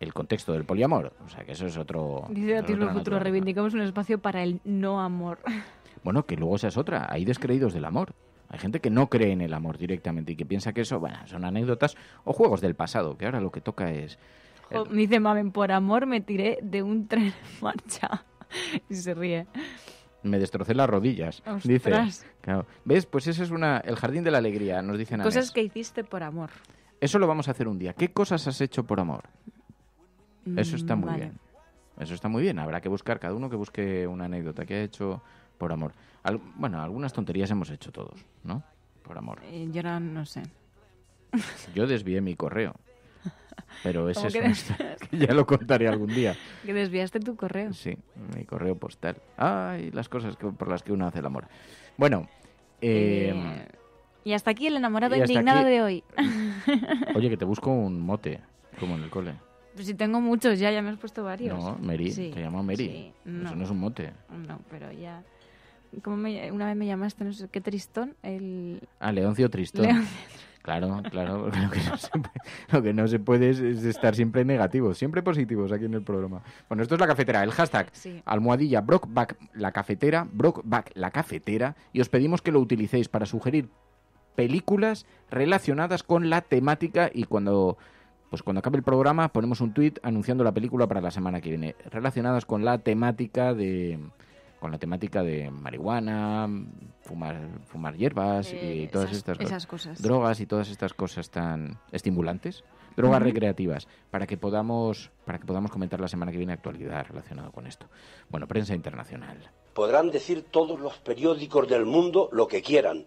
el contexto del poliamor. O sea, que eso es otro. Dice a Futuro, reivindicamos un espacio para el no amor. [LAUGHS] Bueno, que luego esa es otra. Hay descreídos del amor. Hay gente que no cree en el amor directamente y que piensa que eso, bueno, son anécdotas o juegos del pasado, que ahora lo que toca es. Me dice Mamen, por amor me tiré de un tren en marcha. [LAUGHS] y se ríe me destrocé las rodillas. ¿ves? Pues ese es una, el jardín de la alegría, nos dicen Cosas que hiciste por amor. Eso lo vamos a hacer un día. ¿Qué cosas has hecho por amor? Mm, Eso está muy bien. Eso está muy bien. Habrá que buscar, cada uno que busque una anécdota que ha hecho por amor. bueno, algunas tonterías hemos hecho todos, ¿no? Por amor. Eh, yo no sé. Yo desvié mi correo. Pero ese es [LAUGHS] que ya lo contaré algún día. Que desviaste tu correo. Sí, mi correo postal. Ay, las cosas por las que uno hace el amor. Bueno. Eh, eh, y hasta aquí el enamorado indignado de hoy. [LAUGHS] Oye, que te busco un mote, como en el cole. Pues si tengo muchos ya, ya me has puesto varios. No, Mary, te llamo Mary. Eso no es un mote. No, pero ya... ¿Cómo me... una vez me llamaste, no sé qué, Tristón, el... Ah, Leoncio Tristón. Claro, claro, lo que, no se puede, es, estar siempre negativos, siempre positivos aquí en el programa. Bueno, esto es la cafetera, el hashtag almohadilla Brockback la cafetera, Brockback la cafetera, y os pedimos que lo utilicéis para sugerir películas relacionadas con la temática y cuando pues cuando acabe el programa ponemos un tuit anunciando la película para la semana que viene, relacionadas con la temática de, con la temática de marihuana, fumar, fumar hierbas y todas estas cosas. drogas y todas estas cosas tan estimulantes, drogas recreativas, para que podamos para que podamos comentar la semana que viene actualidad relacionada con esto. Bueno, prensa internacional. Podrán decir todos los periódicos del mundo lo que quieran.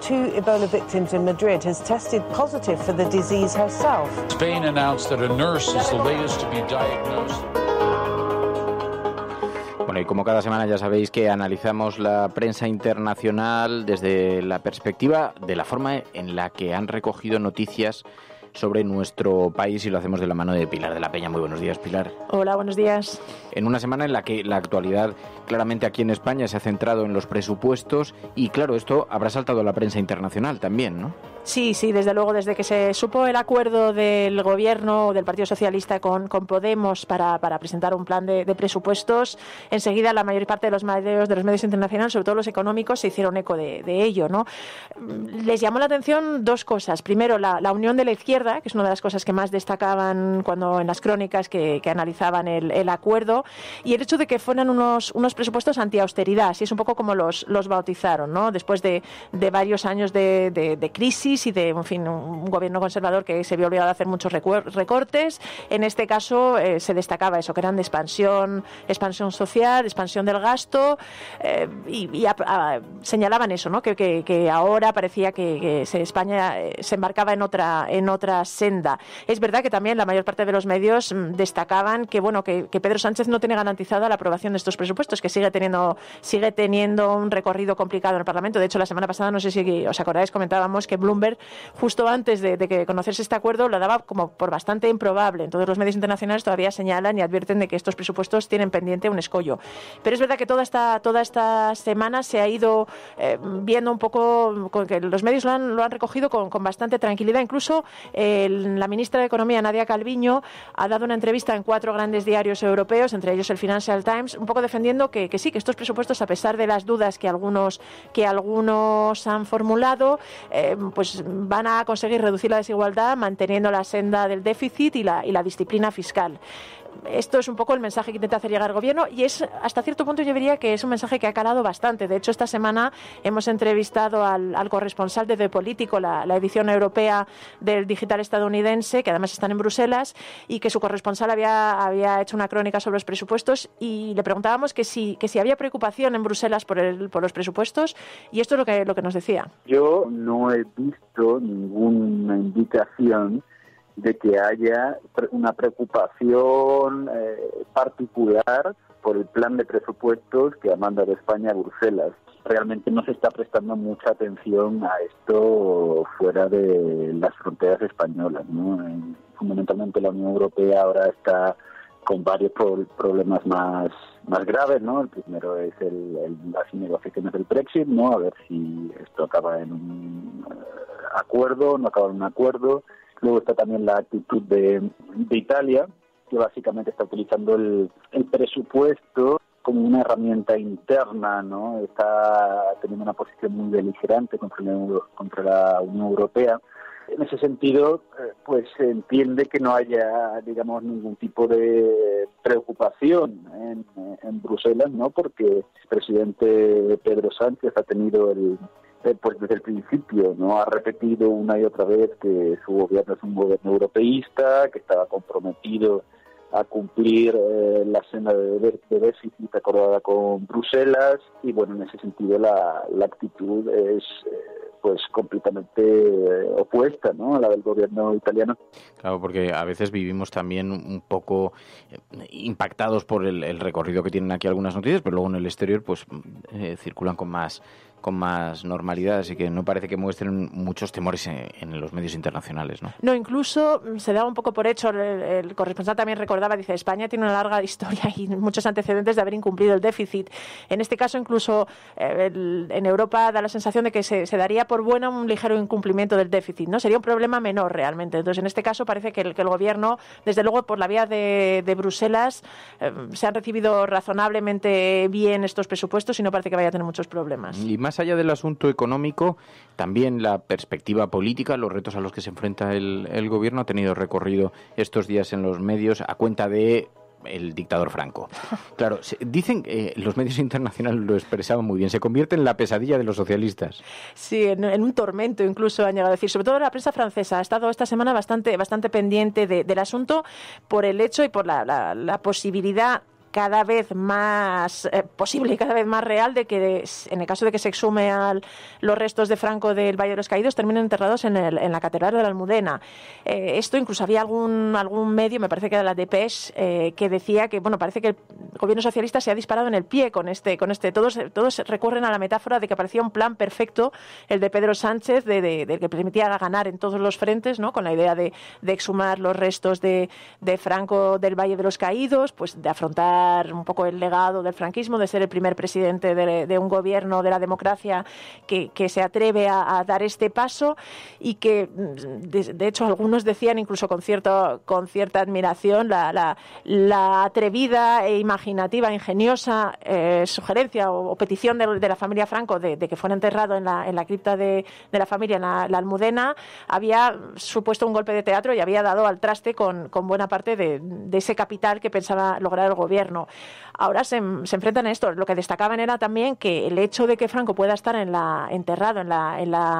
two Ebola victims in Madrid has tested positive for the disease herself. Spain announced that a nurse is the latest to be diagnosed. Bueno, y como cada semana ya sabéis que analizamos la prensa internacional desde la perspectiva de la forma en la que han recogido noticias sobre nuestro país y lo hacemos de la mano de Pilar de la Peña. Muy buenos días, Pilar. Hola, buenos días. En una semana en la que la actualidad claramente aquí en España se ha centrado en los presupuestos y claro, esto habrá saltado a la prensa internacional también, ¿no? Sí, sí, desde luego, desde que se supo el acuerdo del gobierno o del Partido Socialista con, Podemos para, presentar un plan de, presupuestos, enseguida la mayor parte de los medios, de los medios internacionales, sobre todo los económicos, se hicieron eco de, ello. ¿no? Mm, les llamó la atención dos cosas. Primero, la, unión de la izquierda, que es una de las cosas que más destacaban cuando en las crónicas que, analizaban el, acuerdo, y el hecho de que fueran unos, unos presupuestos austeridad así es un poco como los, los bautizaron, ¿no? después de varios años de crisis y de, fin, un gobierno conservador que se vio obligado a hacer muchos recortes. En este caso eh, se destacaba eso, que eran de expansión, expansión social, expansión del gasto eh, y, señalaban eso, ¿no? Que, ahora parecía que, España eh, se embarcaba en otra, en otra senda. Es verdad que también la mayor parte de los medios mm, destacaban que, bueno, que, que Pedro Sánchez no tiene garantizada la aprobación de estos presupuestos, que sigue teniendo, sigue teniendo un recorrido complicado en el Parlamento. De hecho, la semana pasada, no sé si os acordáis, comentábamos que Bloomberg justo antes de, que conocerse este acuerdo, lo daba como por bastante improbable. Entonces los medios internacionales todavía señalan y advierten de que estos presupuestos tienen pendiente un escollo. Pero es verdad que toda esta, toda esta semana se ha ido eh, viendo un poco, que los medios lo han, lo han recogido con, bastante tranquilidad. Incluso la ministra de Economía, Nadia Calviño, ha dado una entrevista en cuatro grandes diarios europeos, entre ellos el Financial Times, un poco defendiendo que, sí, que estos presupuestos, a pesar de las dudas que algunos, que algunos han formulado, eh, pues van a conseguir reducir la desigualdad manteniendo la senda del déficit y la, y la disciplina fiscal esto es un poco el mensaje que intenta hacer llegar el gobierno y es hasta cierto punto yo diría que es un mensaje que ha calado bastante. De hecho, esta semana hemos entrevistado al, corresponsal de The Político, la, edición europea del digital estadounidense, que además están en Bruselas, y que su corresponsal había, había hecho una crónica sobre los presupuestos y le preguntábamos que si, que si había preocupación en Bruselas por, el, por los presupuestos y esto es lo que, lo que nos decía. Yo no he visto ninguna indicación de que haya una preocupación eh, particular por el plan de presupuestos que ha mandado España a Bruselas. Realmente no se está prestando mucha atención a esto fuera de las fronteras españolas. Fundamentalmente la Unión Europea ahora está con varios problemas más, graves, ¿no? El primero es el, el, las negociaciones del Brexit, ¿no? A ver si esto acaba en un eh, acuerdo, no acaba en un acuerdo. Luego está también la actitud de, Italia, que básicamente está utilizando el, presupuesto como una herramienta interna, ¿no? Está teniendo una posición muy beligerante contra, contra la Unión Europea. En ese sentido, eh, pues se entiende que no haya, digamos, ningún tipo de preocupación en, Bruselas, ¿no? Porque el presidente Pedro Sánchez ha tenido el, eh, pues desde el principio, ¿no? Ha repetido una y otra vez que su gobierno es un gobierno europeísta, que estaba comprometido a cumplir eh, la cena de, déficit acordada con Bruselas y bueno, en ese sentido la, actitud es eh, pues completamente opuesta ¿no? a la del gobierno italiano. Claro, porque a veces vivimos también un poco impactados por el, el recorrido que tienen aquí algunas noticias, pero luego en el exterior pues circulan con más con más normalidad, así que no parece que muestren muchos temores en, los medios internacionales. ¿no? no, incluso mm, se da un poco por hecho, el, corresponsal también recordaba, dice, España tiene una larga [LAUGHS] historia y muchos antecedentes de haber incumplido el déficit. En este caso, incluso eh, en Europa da la sensación de que se, daría por bueno un ligero incumplimiento del déficit, ¿no? Sería un problema menor realmente. Entonces, en este caso parece que el, gobierno, desde luego por la vía de, Bruselas, eh, se han recibido razonablemente bien estos presupuestos y no parece que vaya a tener muchos problemas más allá del asunto económico, también la perspectiva política, los retos a los que se enfrenta el, gobierno ha tenido recorrido estos días en los medios a cuenta de el dictador Franco. [LAUGHS] Claro, dicen que eh, los medios internacionales lo expresaban muy bien, se convierte en la pesadilla de los socialistas. Sí, en, un tormento incluso han llegado a decir, sobre todo la prensa francesa ha estado esta semana bastante, bastante pendiente del asunto por el hecho y por la, la, la posibilidad cada vez más eh, posible y cada vez más real de que, en el caso de que se exume al, los restos de Franco del Valle de los Caídos, terminen enterrados en, la Catedral de la Almudena. Eh, esto incluso había algún, algún medio, me parece que era la de PES, eh, que decía que, bueno, parece que el gobierno socialista se ha disparado en el pie con este. Con este. Todos, todos recurren a la metáfora de que parecía un plan perfecto el de Pedro Sánchez, del de, que permitía ganar en todos los frentes, ¿no? con la idea de, exhumar los restos de, de Franco del Valle de los Caídos, pues de afrontar un poco el legado del franquismo, de ser el primer presidente de, un gobierno de la democracia que, se atreve a, dar este paso y que, mm, de, hecho, algunos decían, incluso con, cierto, con cierta admiración, la, atrevida e imaginativa, ingeniosa eh, sugerencia o, petición de, la familia Franco de, que fuera enterrado en la, cripta de, la familia, en la, Almudena, había supuesto un golpe de teatro y había dado al traste con, buena parte de, ese capital que pensaba lograr el gobierno. Ahora se, enfrentan a esto. Lo que destacaban era también que el hecho de que Franco pueda estar en la, enterrado en la,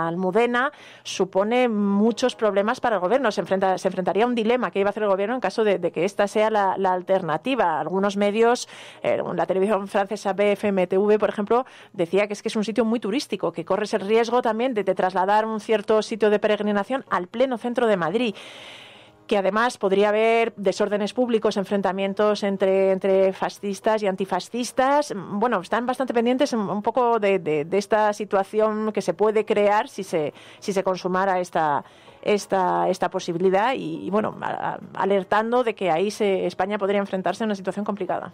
Almudena supone muchos problemas para el gobierno. Se, enfrentaría a un dilema que iba a hacer el gobierno en caso de, que esta sea la, alternativa. Algunos medios, eh, la televisión francesa BFMTV, por ejemplo, decía que es que es un sitio muy turístico, que corres el riesgo también de, de trasladar un cierto sitio de peregrinación al pleno centro de Madrid que además podría haber desórdenes públicos, enfrentamientos entre, entre fascistas y antifascistas. Bueno, están bastante pendientes un poco de, esta situación que se puede crear si se, si se consumara esta, esta, esta posibilidad y, bueno, alertando de que ahí se, España podría enfrentarse a una situación complicada.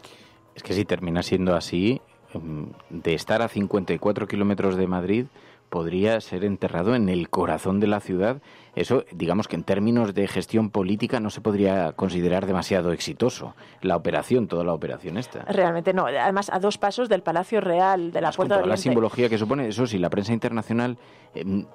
Es que si termina siendo así, em, de estar a 54 kilómetros de Madrid, podría ser enterrado en el corazón de la ciudad. Eso, digamos que en términos de gestión política no se podría considerar demasiado exitoso la operación, toda la operación esta. Realmente no. Además, a dos pasos del Palacio Real, de la Puerta de la simbología que supone, eso sí, la prensa internacional em,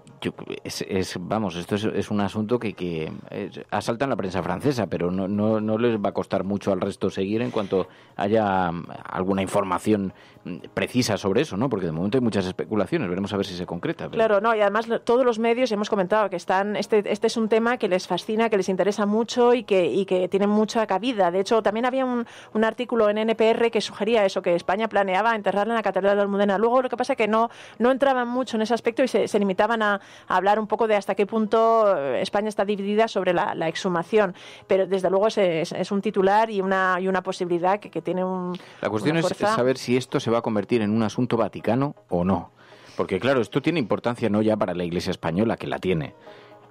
es, vamos, esto es, un asunto que, que eh, asalta en la prensa francesa, pero no, les va a costar mucho al resto seguir en cuanto haya mm, alguna información mm, precisa sobre eso, ¿no? Porque de momento hay muchas especulaciones, veremos a ver si se concreta. Claro, no, y además todos los medios, hemos comentado que están, este, este es un tema que les fascina, que les interesa mucho y que, y que tienen mucha cabida. De hecho, también había un, artículo en NPR que sugería eso, que España planeaba enterrarla en la Catedral de Almudena. Luego lo que pasa es que no, no entraban mucho en ese aspecto y se, se limitaban a, hablar un poco de hasta qué punto eh, España está dividida sobre la, exhumación. Pero desde luego es, un titular y una, y una posibilidad que, que tiene un. La cuestión es saber si esto se va a convertir en un asunto vaticano o no. Porque claro, esto tiene importancia no ya para la Iglesia española, que la tiene,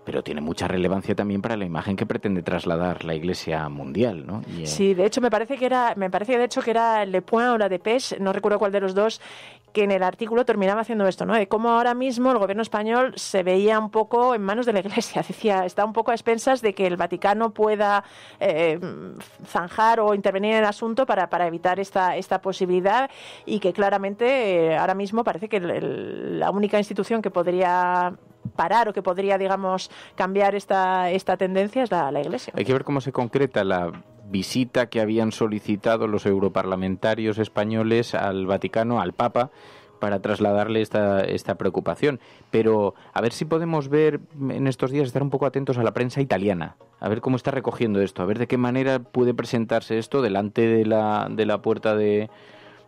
pero tiene mucha relevancia también para la imagen que pretende trasladar la Iglesia mundial, ¿no? Eh, sí, de hecho me parece que era, me parece de hecho que era Le Point o la de Pes, no recuerdo cuál de los dos, que en el artículo terminaba haciendo esto, ¿no? De cómo ahora mismo el gobierno español se veía un poco en manos de la Iglesia, [LAUGHS] decía, está un poco a expensas de que el Vaticano pueda eh, zanjar o intervenir en el asunto para, para evitar esta, esta posibilidad y que claramente eh, ahora mismo parece que la única institución que podría parar o que podría, digamos, cambiar esta, esta tendencia es la, la Iglesia. Hay que ver cómo se concreta la visita que habían solicitado los europarlamentarios españoles al Vaticano, al Papa, para trasladarle esta, esta preocupación. Pero a ver si podemos ver en estos días, estar un poco atentos a la prensa italiana, a ver cómo está recogiendo esto, a ver de qué manera puede presentarse esto delante de la, de la puerta de,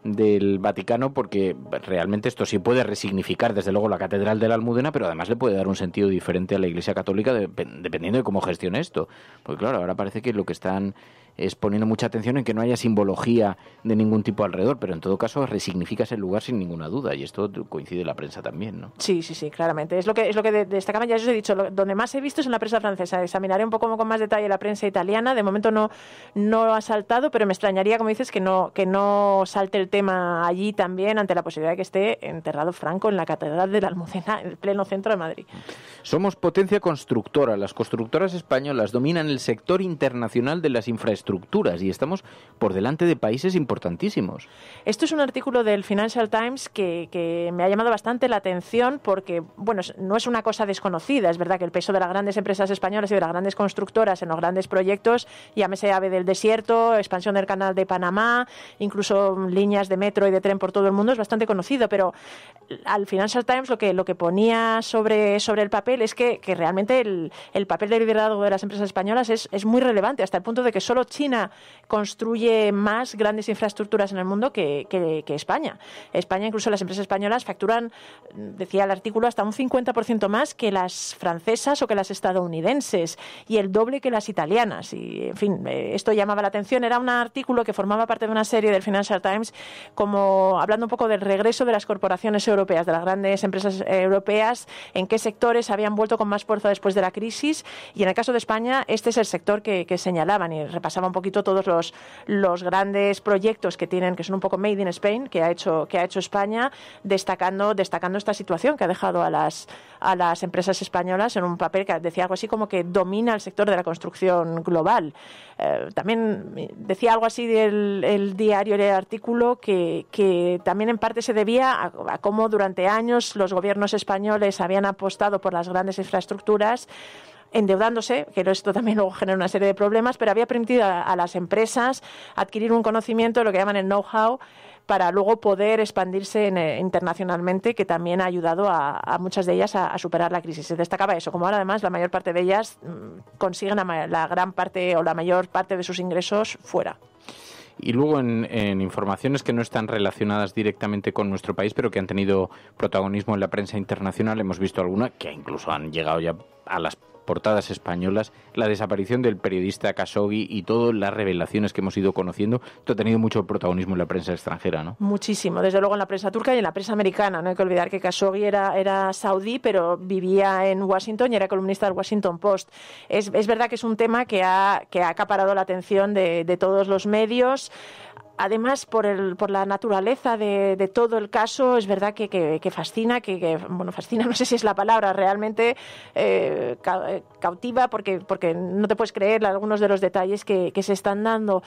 del Vaticano, porque realmente esto sí puede resignificar, desde luego, la Catedral de la Almudena, pero además le puede dar un sentido diferente a la Iglesia Católica, dependiendo de cómo gestione esto. Porque claro, ahora parece que lo que están es poniendo mucha atención en que no haya simbología de ningún tipo alrededor, pero en todo caso resignificas el lugar sin ninguna duda y esto coincide la prensa también, ¿no? Sí, sí, sí, claramente. Es lo que, es lo que destacaba, ya os he dicho, donde más he visto es en la prensa francesa. Examinaré un poco con más detalle la prensa italiana. De momento no, no ha saltado, pero me extrañaría, como dices, que no, que no salte el tema allí también ante la posibilidad de que esté enterrado Franco en la Catedral de la Almocena, en el pleno centro de Madrid. Somos potencia constructora. Las constructoras españolas dominan el sector internacional de las infraestructuras estructuras y estamos por delante de países importantísimos. Esto es un artículo del Financial Times que, me ha llamado bastante la atención porque, bueno, no es una cosa desconocida. Es verdad que el peso de las grandes empresas españolas y de las grandes constructoras en los grandes proyectos, llámese AVE del Desierto, expansión del Canal de Panamá, incluso líneas de metro y de tren por todo el mundo, es bastante conocido. Pero al Financial Times lo que, lo que ponía sobre, sobre el papel es que, realmente el, papel de liderazgo de las empresas españolas es muy relevante, hasta el punto de que solo China construye más grandes infraestructuras en el mundo que, España. España, incluso las empresas españolas facturan, decía el artículo, hasta un 50% más que las francesas o que las estadounidenses y el doble que las italianas. Y, en fin, eh, esto llamaba la atención. Era un artículo que formaba parte de una serie del Financial Times como hablando un poco del regreso de las corporaciones europeas, de las grandes empresas eh, europeas, en qué sectores habían vuelto con más fuerza después de la crisis. Y en el caso de España, este es el sector que, que señalaban y repasaban un poquito todos los, los grandes proyectos que tienen, que son un poco made in Spain, que ha hecho, que ha hecho España, destacando, destacando esta situación que ha dejado a las, a las empresas españolas en un papel que decía algo así como que domina el sector de la construcción global. Eh, también decía algo así del el diario, el artículo, que, también en parte se debía a cómo durante años los gobiernos españoles habían apostado por las grandes infraestructuras endeudándose, que esto también luego genera una serie de problemas, pero había permitido a, las empresas adquirir un conocimiento, lo que llaman el know-how, para luego poder expandirse eh, internacionalmente, que también ha ayudado a, muchas de ellas a, superar la crisis. Se destacaba eso, como ahora además la mayor parte de ellas mm, consiguen la, gran parte o la mayor parte de sus ingresos fuera. Y luego en, en, informaciones que no están relacionadas directamente con nuestro país, pero que han tenido protagonismo en la prensa internacional, hemos visto alguna que incluso han llegado ya a las portadas españolas, la desaparición del periodista Khashoggi y todas las revelaciones que hemos ido conociendo. Esto ha tenido mucho protagonismo en la prensa extranjera, ¿no? Muchísimo, desde luego en la prensa turca y en la prensa americana. No hay que olvidar que Khashoggi era, era saudí, pero vivía en Washington y era columnista del Washington Post. Es, es verdad que es un tema que ha, que ha acaparado la atención de, de todos los medios además por, el, por la naturaleza de, todo el caso, es verdad que, que, fascina, que, bueno, fascina, [LAUGHS] no sé si es la palabra, realmente eh, eh, cautiva, porque, porque no te puedes creer algunos de los detalles que, se están dando.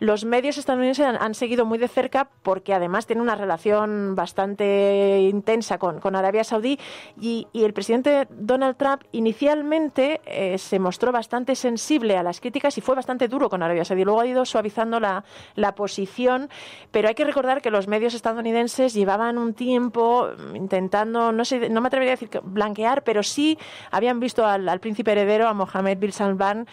Los medios estadounidenses han, seguido muy de cerca porque además tiene una relación bastante intensa con, Arabia Saudí y, el presidente Donald Trump inicialmente eh, se mostró bastante sensible a las críticas y fue bastante duro con Arabia Saudí. Luego ha ido suavizando la, la posición pero hay que recordar que los medios estadounidenses llevaban un tiempo mm, intentando, no sé, no me atrevería a decir blanquear, pero sí habían visto al, al príncipe heredero, a Mohammed bin Salman,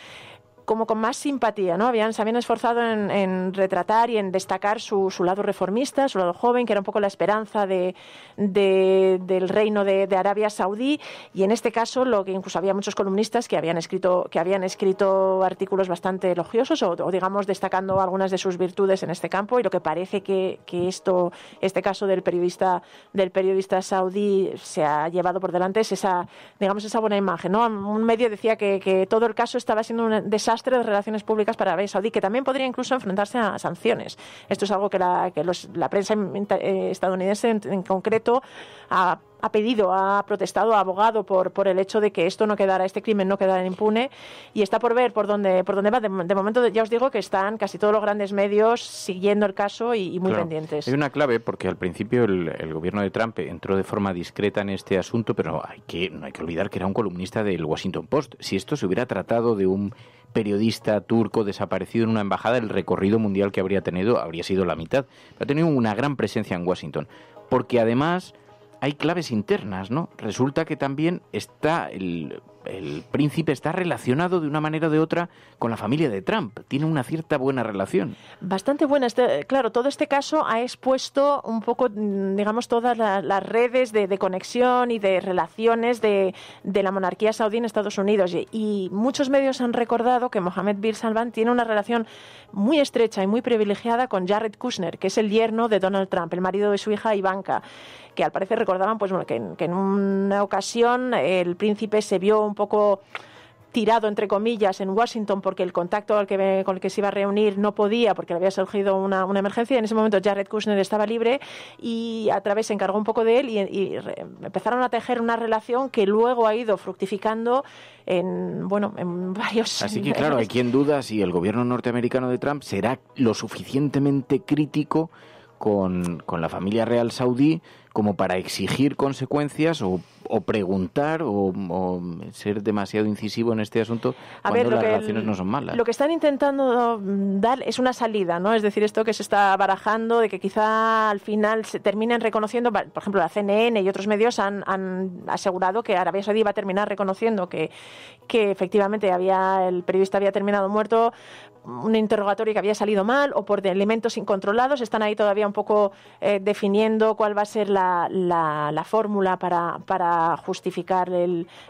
como con más simpatía, ¿no? Habían, se habían esforzado en, retratar y en destacar su, lado reformista, su lado joven, que era un poco la esperanza de, del reino de, Arabia Saudí. Y en este caso, lo que incluso había muchos columnistas que habían escrito, que habían escrito artículos bastante elogiosos o, digamos, destacando algunas de sus virtudes en este campo. Y lo que parece que, esto, este caso del periodista, del periodista saudí se ha llevado por delante es esa, digamos, esa buena imagen, ¿no? Un medio decía que, que todo el caso estaba siendo un desastre astre de relaciones públicas para Arabia Saudí, que también podría incluso enfrentarse a sanciones. Esto es algo que la, que los, la prensa eh, estadounidense en, en concreto ha ha pedido, ha protestado, ha abogado por, por el hecho de que esto no quedara, este crimen no quedara impune y está por ver por dónde, por dónde va. De, momento ya os digo que están casi todos los grandes medios siguiendo el caso y, muy pendientes. Hay una clave porque al principio el, el, gobierno de Trump entró de forma discreta en este asunto, pero hay que, no hay que olvidar que era un columnista del Washington Post. Si esto se hubiera tratado de un periodista turco desaparecido en una embajada, el recorrido mundial que habría tenido habría sido la mitad. Ha tenido una gran presencia en Washington, porque además hay claves internas, ¿no? Resulta que también está el, príncipe está relacionado de una manera o de otra con la familia de Trump. Tiene una cierta buena relación. Bastante buena. Este, eh, claro, todo este caso ha expuesto un poco, mm, digamos, todas las redes de, conexión y de relaciones de, la monarquía saudí en Estados Unidos. Y, y, muchos medios han recordado que Mohammed bin Salman tiene una relación muy estrecha y muy privilegiada con Jared Kushner, que es el yerno de Donald Trump, el marido de su hija Ivanka que al parecer recordaban pues, bueno, que, en, una ocasión el príncipe se vio un poco tirado, entre comillas, en Washington porque el contacto al con el que se iba a reunir no podía porque le había surgido una, una emergencia. En ese momento Jared Kushner estaba libre y a través se encargó un poco de él y, empezaron a tejer una relación que luego ha ido fructificando en, bueno, en varios... Así que [LAUGHS] claro, hay quien duda si el gobierno norteamericano de Trump será lo suficientemente crítico con, con la familia real saudí como para exigir consecuencias o o preguntar o, ser demasiado incisivo en este asunto a ver, las relaciones no son malas. Lo que están intentando dar es una salida, ¿no? Es decir, esto que se está barajando de que quizá al final se terminen reconociendo, por ejemplo, la CNN y otros medios han, asegurado que Arabia Saudí va a terminar reconociendo que, que efectivamente había el periodista había terminado muerto un interrogatorio que había salido mal o por elementos incontrolados. Están ahí todavía un poco eh, definiendo cuál va a ser la, la, la fórmula para, para justificar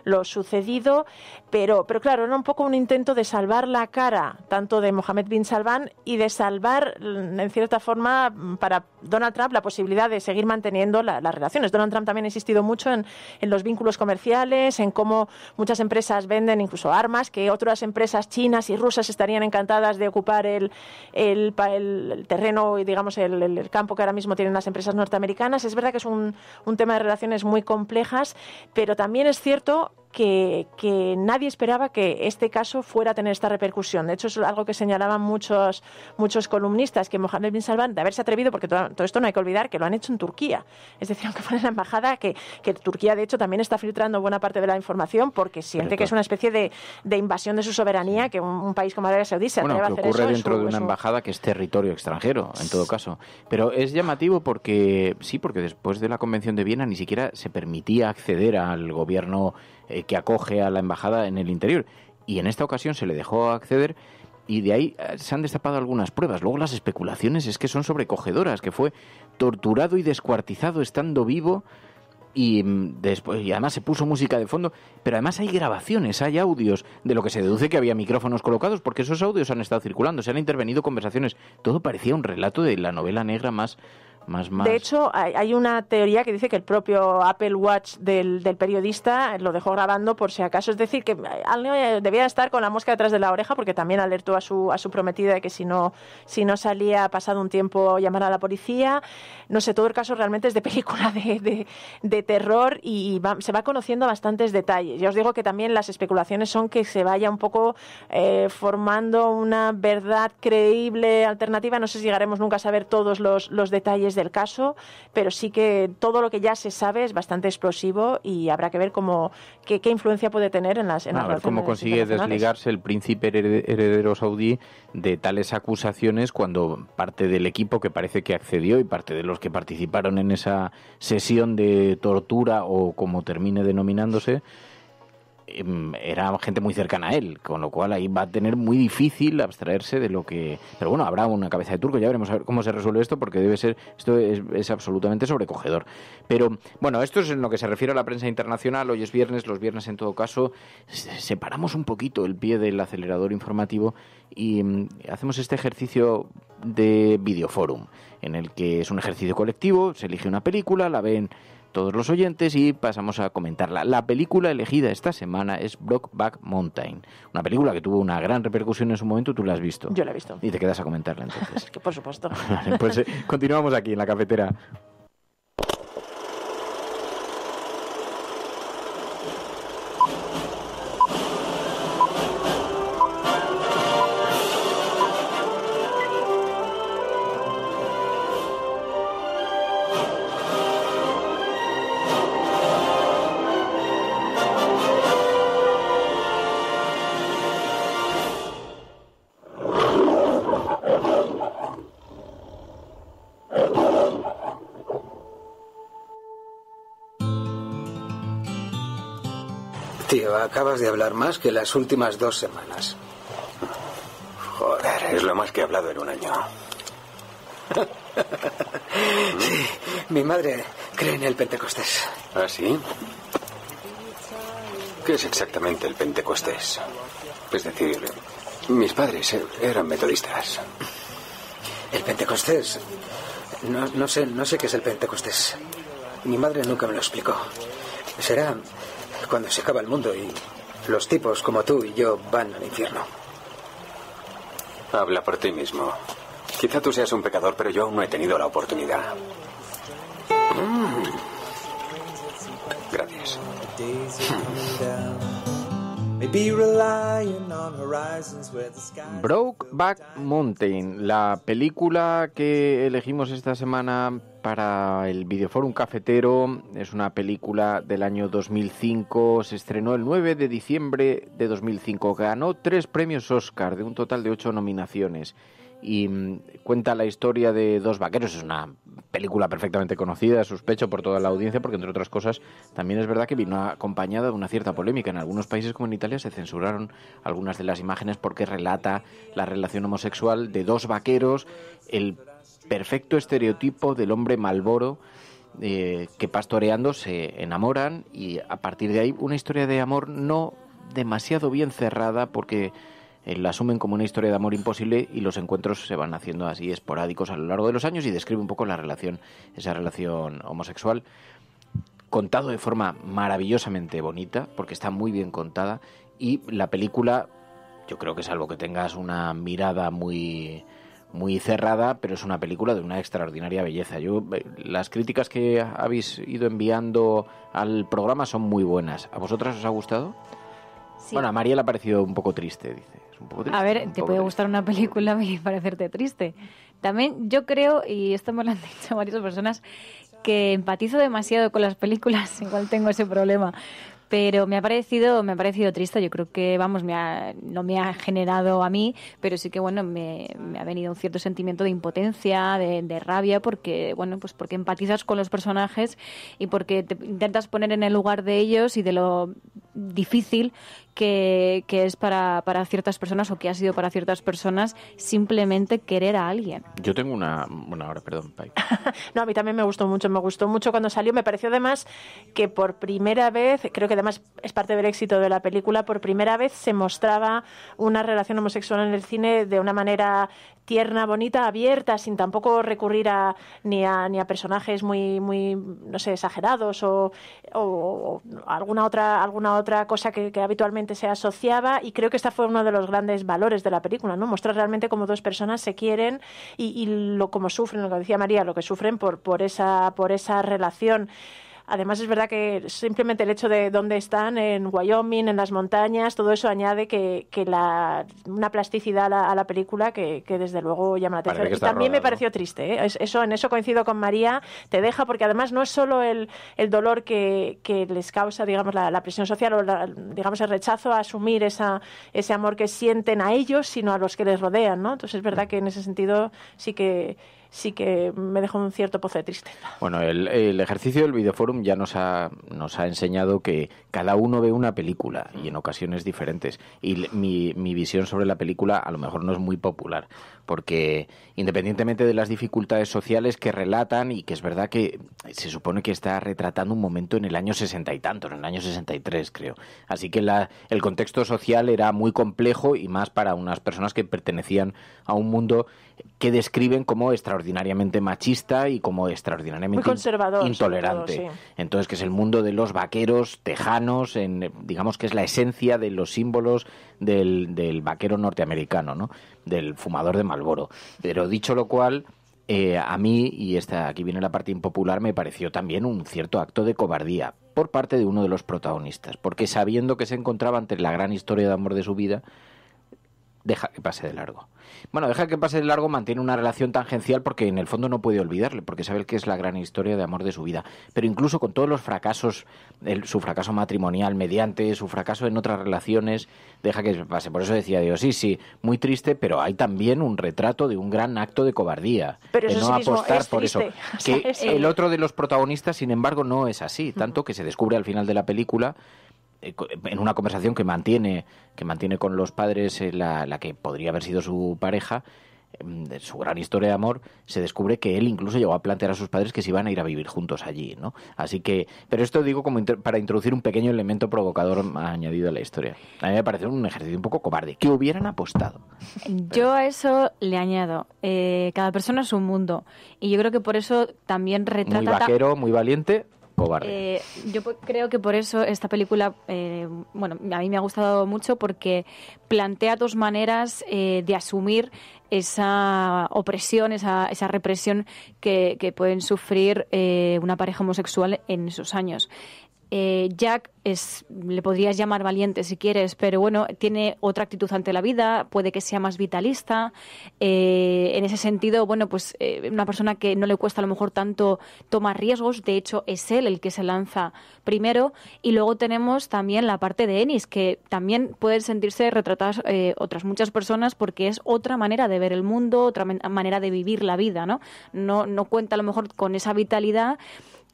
lo sucedido, pero, pero claro, era un poco un intento de salvar la cara tanto de Mohamed bin Salman y de salvar, en cierta forma, para Donald Trump la posibilidad de seguir manteniendo las relaciones. Donald Trump también ha insistido mucho en, en los vínculos comerciales, en cómo muchas empresas venden incluso armas, que otras empresas chinas y rusas estarían encantadas de ocupar el, el, terreno y, digamos, el, campo que ahora mismo tienen las empresas norteamericanas. Es verdad que es un, un tema de relaciones muy complejas, pero también es cierto que, nadie esperaba que este caso fuera a tener esta repercusión. De hecho, es algo que señalaban muchos, muchos columnistas, que Mohamed bin Salman, de haberse atrevido, porque todo, esto no hay que olvidar, que lo han hecho en Turquía. Es decir, [LAUGHS] aunque fuera en la embajada, que, Turquía, de hecho, también está filtrando buena parte de la información porque siente que es una especie de, invasión de su soberanía, que un, país como Arabia Saudí se atreve a hacer ocurre dentro de una embajada que es territorio extranjero, en todo caso. Pero es llamativo porque, sí, porque después de la Convención de Viena ni siquiera se permitía acceder al gobierno eh, que acoge a la embajada en el interior. Y en esta ocasión se le dejó acceder y de ahí eh, se han destapado algunas pruebas. Luego las especulaciones es que son sobrecogedoras, que fue torturado y descuartizado estando vivo y mm, después y además se puso música de fondo, pero además hay grabaciones, hay audios de lo que se deduce que había micrófonos colocados porque esos audios han estado circulando, se han intervenido conversaciones, todo parecía un relato de la novela negra más de hecho, hay, una teoría que dice que el propio Apple Watch del, periodista lo dejó grabando por si acaso. Es decir, que eh, debía estar con la mosca detrás de la oreja porque también alertó a su, a su prometida de que si no, si no salía pasado un tiempo llamar a la policía. No sé, todo el caso realmente es de película de, terror y se va conociendo bastantes detalles. Ya os digo que también las especulaciones son que se vaya un poco eh, formando una verdad creíble, alternativa. No sé si llegaremos nunca a saber todos los, los detalles de el caso, pero sí que todo lo que ya se sabe es bastante explosivo y habrá que ver cómo, qué, influencia puede tener en las. En a ver cómo consigue desligarse el príncipe heredero saudí de tales acusaciones cuando parte del equipo que parece que accedió y parte de los que participaron en esa sesión de tortura o como termine denominándose Em, era gente muy cercana a él, con lo cual ahí va a tener muy difícil abstraerse de lo que... Pero bueno, habrá una cabeza de turco, ya veremos cómo se resuelve esto, porque debe ser, esto es, es, absolutamente sobrecogedor. Pero bueno, esto es en lo que se refiere a la prensa internacional, hoy es viernes, los viernes en todo caso, separamos un poquito el pie del acelerador informativo y em, hacemos este ejercicio de videoforum, en el que es un ejercicio colectivo, se elige una película, la ven todos los oyentes y pasamos a comentarla. La película elegida esta semana es Back Mountain, una película que tuvo una gran repercusión en su momento, tú la has visto. Yo la he visto. Y te quedas a comentarla entonces. [LAUGHS] por supuesto. [LAUGHS] pues eh, continuamos aquí en la cafetera. acabas de hablar más que las últimas dos semanas. Joder, es lo más que he hablado en un año. [LAUGHS] sí, mi madre cree en el Pentecostés. ¿Ah, sí? ¿Qué es exactamente el Pentecostés? Es decir, mis padres eh, eran metodistas. El Pentecostés. No, no, sé, no sé qué es el Pentecostés. Mi madre nunca me lo explicó. Será cuando se acaba el mundo y los tipos como tú y yo van al infierno. Habla por ti mismo. Quizá tú seas un pecador, pero yo aún no he tenido la oportunidad. Gracias. Mm. Gracias. Brokeback Mountain, la película que elegimos esta semana para el Videoforum Cafetero. Es una película del año 2005. Se estrenó el 9 de diciembre de 2005. Ganó tres premios Oscar de un total de ocho nominaciones. Y mm, cuenta la historia de dos vaqueros. Es una película perfectamente conocida, sospecho, por toda la audiencia, porque entre otras cosas también es verdad que vino acompañada de una cierta polémica. En algunos países, como en Italia, se censuraron algunas de las imágenes porque relata la relación homosexual de dos vaqueros. El perfecto estereotipo del hombre malboro eh, que pastoreando se enamoran y a partir de ahí una historia de amor no demasiado bien cerrada porque eh, la asumen como una historia de amor imposible y los encuentros se van haciendo así esporádicos a lo largo de los años y describe un poco la relación, esa relación homosexual contado de forma maravillosamente bonita, porque está muy bien contada, y la película, yo creo que salvo que tengas una mirada muy muy cerrada, pero es una película de una extraordinaria belleza. Yo eh, las críticas que habéis ido enviando al programa son muy buenas. ¿A vosotras os ha gustado? Bueno, a María le ha parecido un poco triste, dice. a ver, te puede gustar una película y [LAUGHS] parecerte triste. También yo creo, y esto me lo han [LAUGHS] dicho varias personas, que empatizo demasiado con las películas, [LAUGHS] igual tengo ese problema pero me ha parecido me ha parecido triste yo creo que vamos me no me ha generado a mí pero sí que bueno me, ha venido un cierto sentimiento de impotencia de, de, rabia porque bueno pues porque empatizas con los personajes y porque te intentas poner en el lugar de ellos y de lo difícil que, es para, para, ciertas personas o que ha sido para ciertas personas simplemente querer a alguien. Yo tengo una... Bueno, ahora, perdón, [LAUGHS] no, a mí también me gustó mucho, me gustó mucho cuando salió. Me pareció además que por primera vez, creo que además es parte del éxito de la película, por primera vez se mostraba una relación homosexual en el cine de una manera tierna, bonita, abierta, sin tampoco recurrir a, ni, a, ni a personajes muy, muy, no sé, exagerados o, alguna, otra, alguna otra cosa que, habitualmente se asociaba. Y creo que este fue uno de los grandes valores de la película, ¿no? Mostrar realmente cómo dos personas se quieren y, y lo como sufren, lo que decía María, lo que sufren por, por, esa, por esa relación. Además, es verdad que simplemente el hecho de dónde están, en Wyoming, en las montañas, todo eso añade que, la, una plasticidad a la, película que, desde luego llama la atención. también me pareció triste. ¿eh? Eso, en eso coincido con María. Te deja, porque además no es solo el, dolor que, les causa, digamos, la, presión social o, digamos, el rechazo a asumir esa, ese amor que sienten a ellos, sino a los que les rodean, ¿no? Entonces, es verdad que en ese sentido sí que sí que me dejó un cierto pozo de tristeza. Bueno, el, ejercicio del videoforum ya nos ha, nos ha enseñado que cada uno ve una película y en ocasiones diferentes. Y mi, mi visión sobre la película a lo mejor no es muy popular, porque independientemente de las dificultades sociales que relatan y que es verdad que se supone que está retratando un momento en el año sesenta y tanto, en el año sesenta y tres, creo. Así que el contexto social era muy complejo y más para unas personas que pertenecían a un mundo que describen como extraordinariamente machista y como extraordinariamente intolerante. Entonces, que es el mundo de los vaqueros tejanos, en, digamos que es la esencia de los símbolos del, vaquero norteamericano, ¿no? Del fumador de Malboro. Pero dicho lo cual, eh, a mí, y esta, aquí viene la parte impopular, me pareció también un cierto acto de cobardía por parte de uno de los protagonistas, porque sabiendo que se encontraba ante la gran historia de amor de su vida, deja que pase de largo. Bueno, deja que pase de largo mantiene una relación tangencial porque en el fondo no puede olvidarle, porque sabe que es la gran historia de amor de su vida. Pero incluso con todos los fracasos, su fracaso matrimonial mediante, su fracaso en otras relaciones, deja que pase. Por eso decía Dios, sí, sí, muy triste, pero hay también un retrato de un gran acto de cobardía, pero de no apostar por eso. [LAUGHS] el otro de los protagonistas, sin embargo, no es así, tanto que se descubre al final de la película eh, en una conversación que mantiene, que mantiene con los padres, eh, la, que podría haber sido su pareja, mm, de su gran historia de amor, se descubre que él incluso llegó a plantear a sus padres que se iban a ir a vivir juntos allí, ¿no? Así que, pero esto digo como para introducir un pequeño elemento provocador añadido a la historia. A mí me parece un ejercicio un poco cobarde, que hubieran apostado. Yo a eso le añado, eh, cada persona es un mundo, y yo creo que por eso también retrata... Muy vaquero, muy valiente, eh, yo creo que por eso esta película, eh, bueno, a mí me ha gustado mucho porque plantea dos maneras eh, de asumir esa opresión, esa, esa represión que, que pueden sufrir una pareja homosexual en esos años. Eh, Jack es, le podrías llamar valiente si quieres, pero bueno, tiene otra actitud ante la vida, puede que sea más vitalista. Eh, en ese sentido, bueno, pues eh, una persona que no le cuesta a lo mejor tanto tomar riesgos, de hecho es él el que se lanza primero. Y luego tenemos también la parte de Ennis, que también pueden sentirse retratadas eh, otras muchas personas porque es otra manera de ver el mundo, otra manera de vivir la vida, ¿no? No, no cuenta a lo mejor con esa vitalidad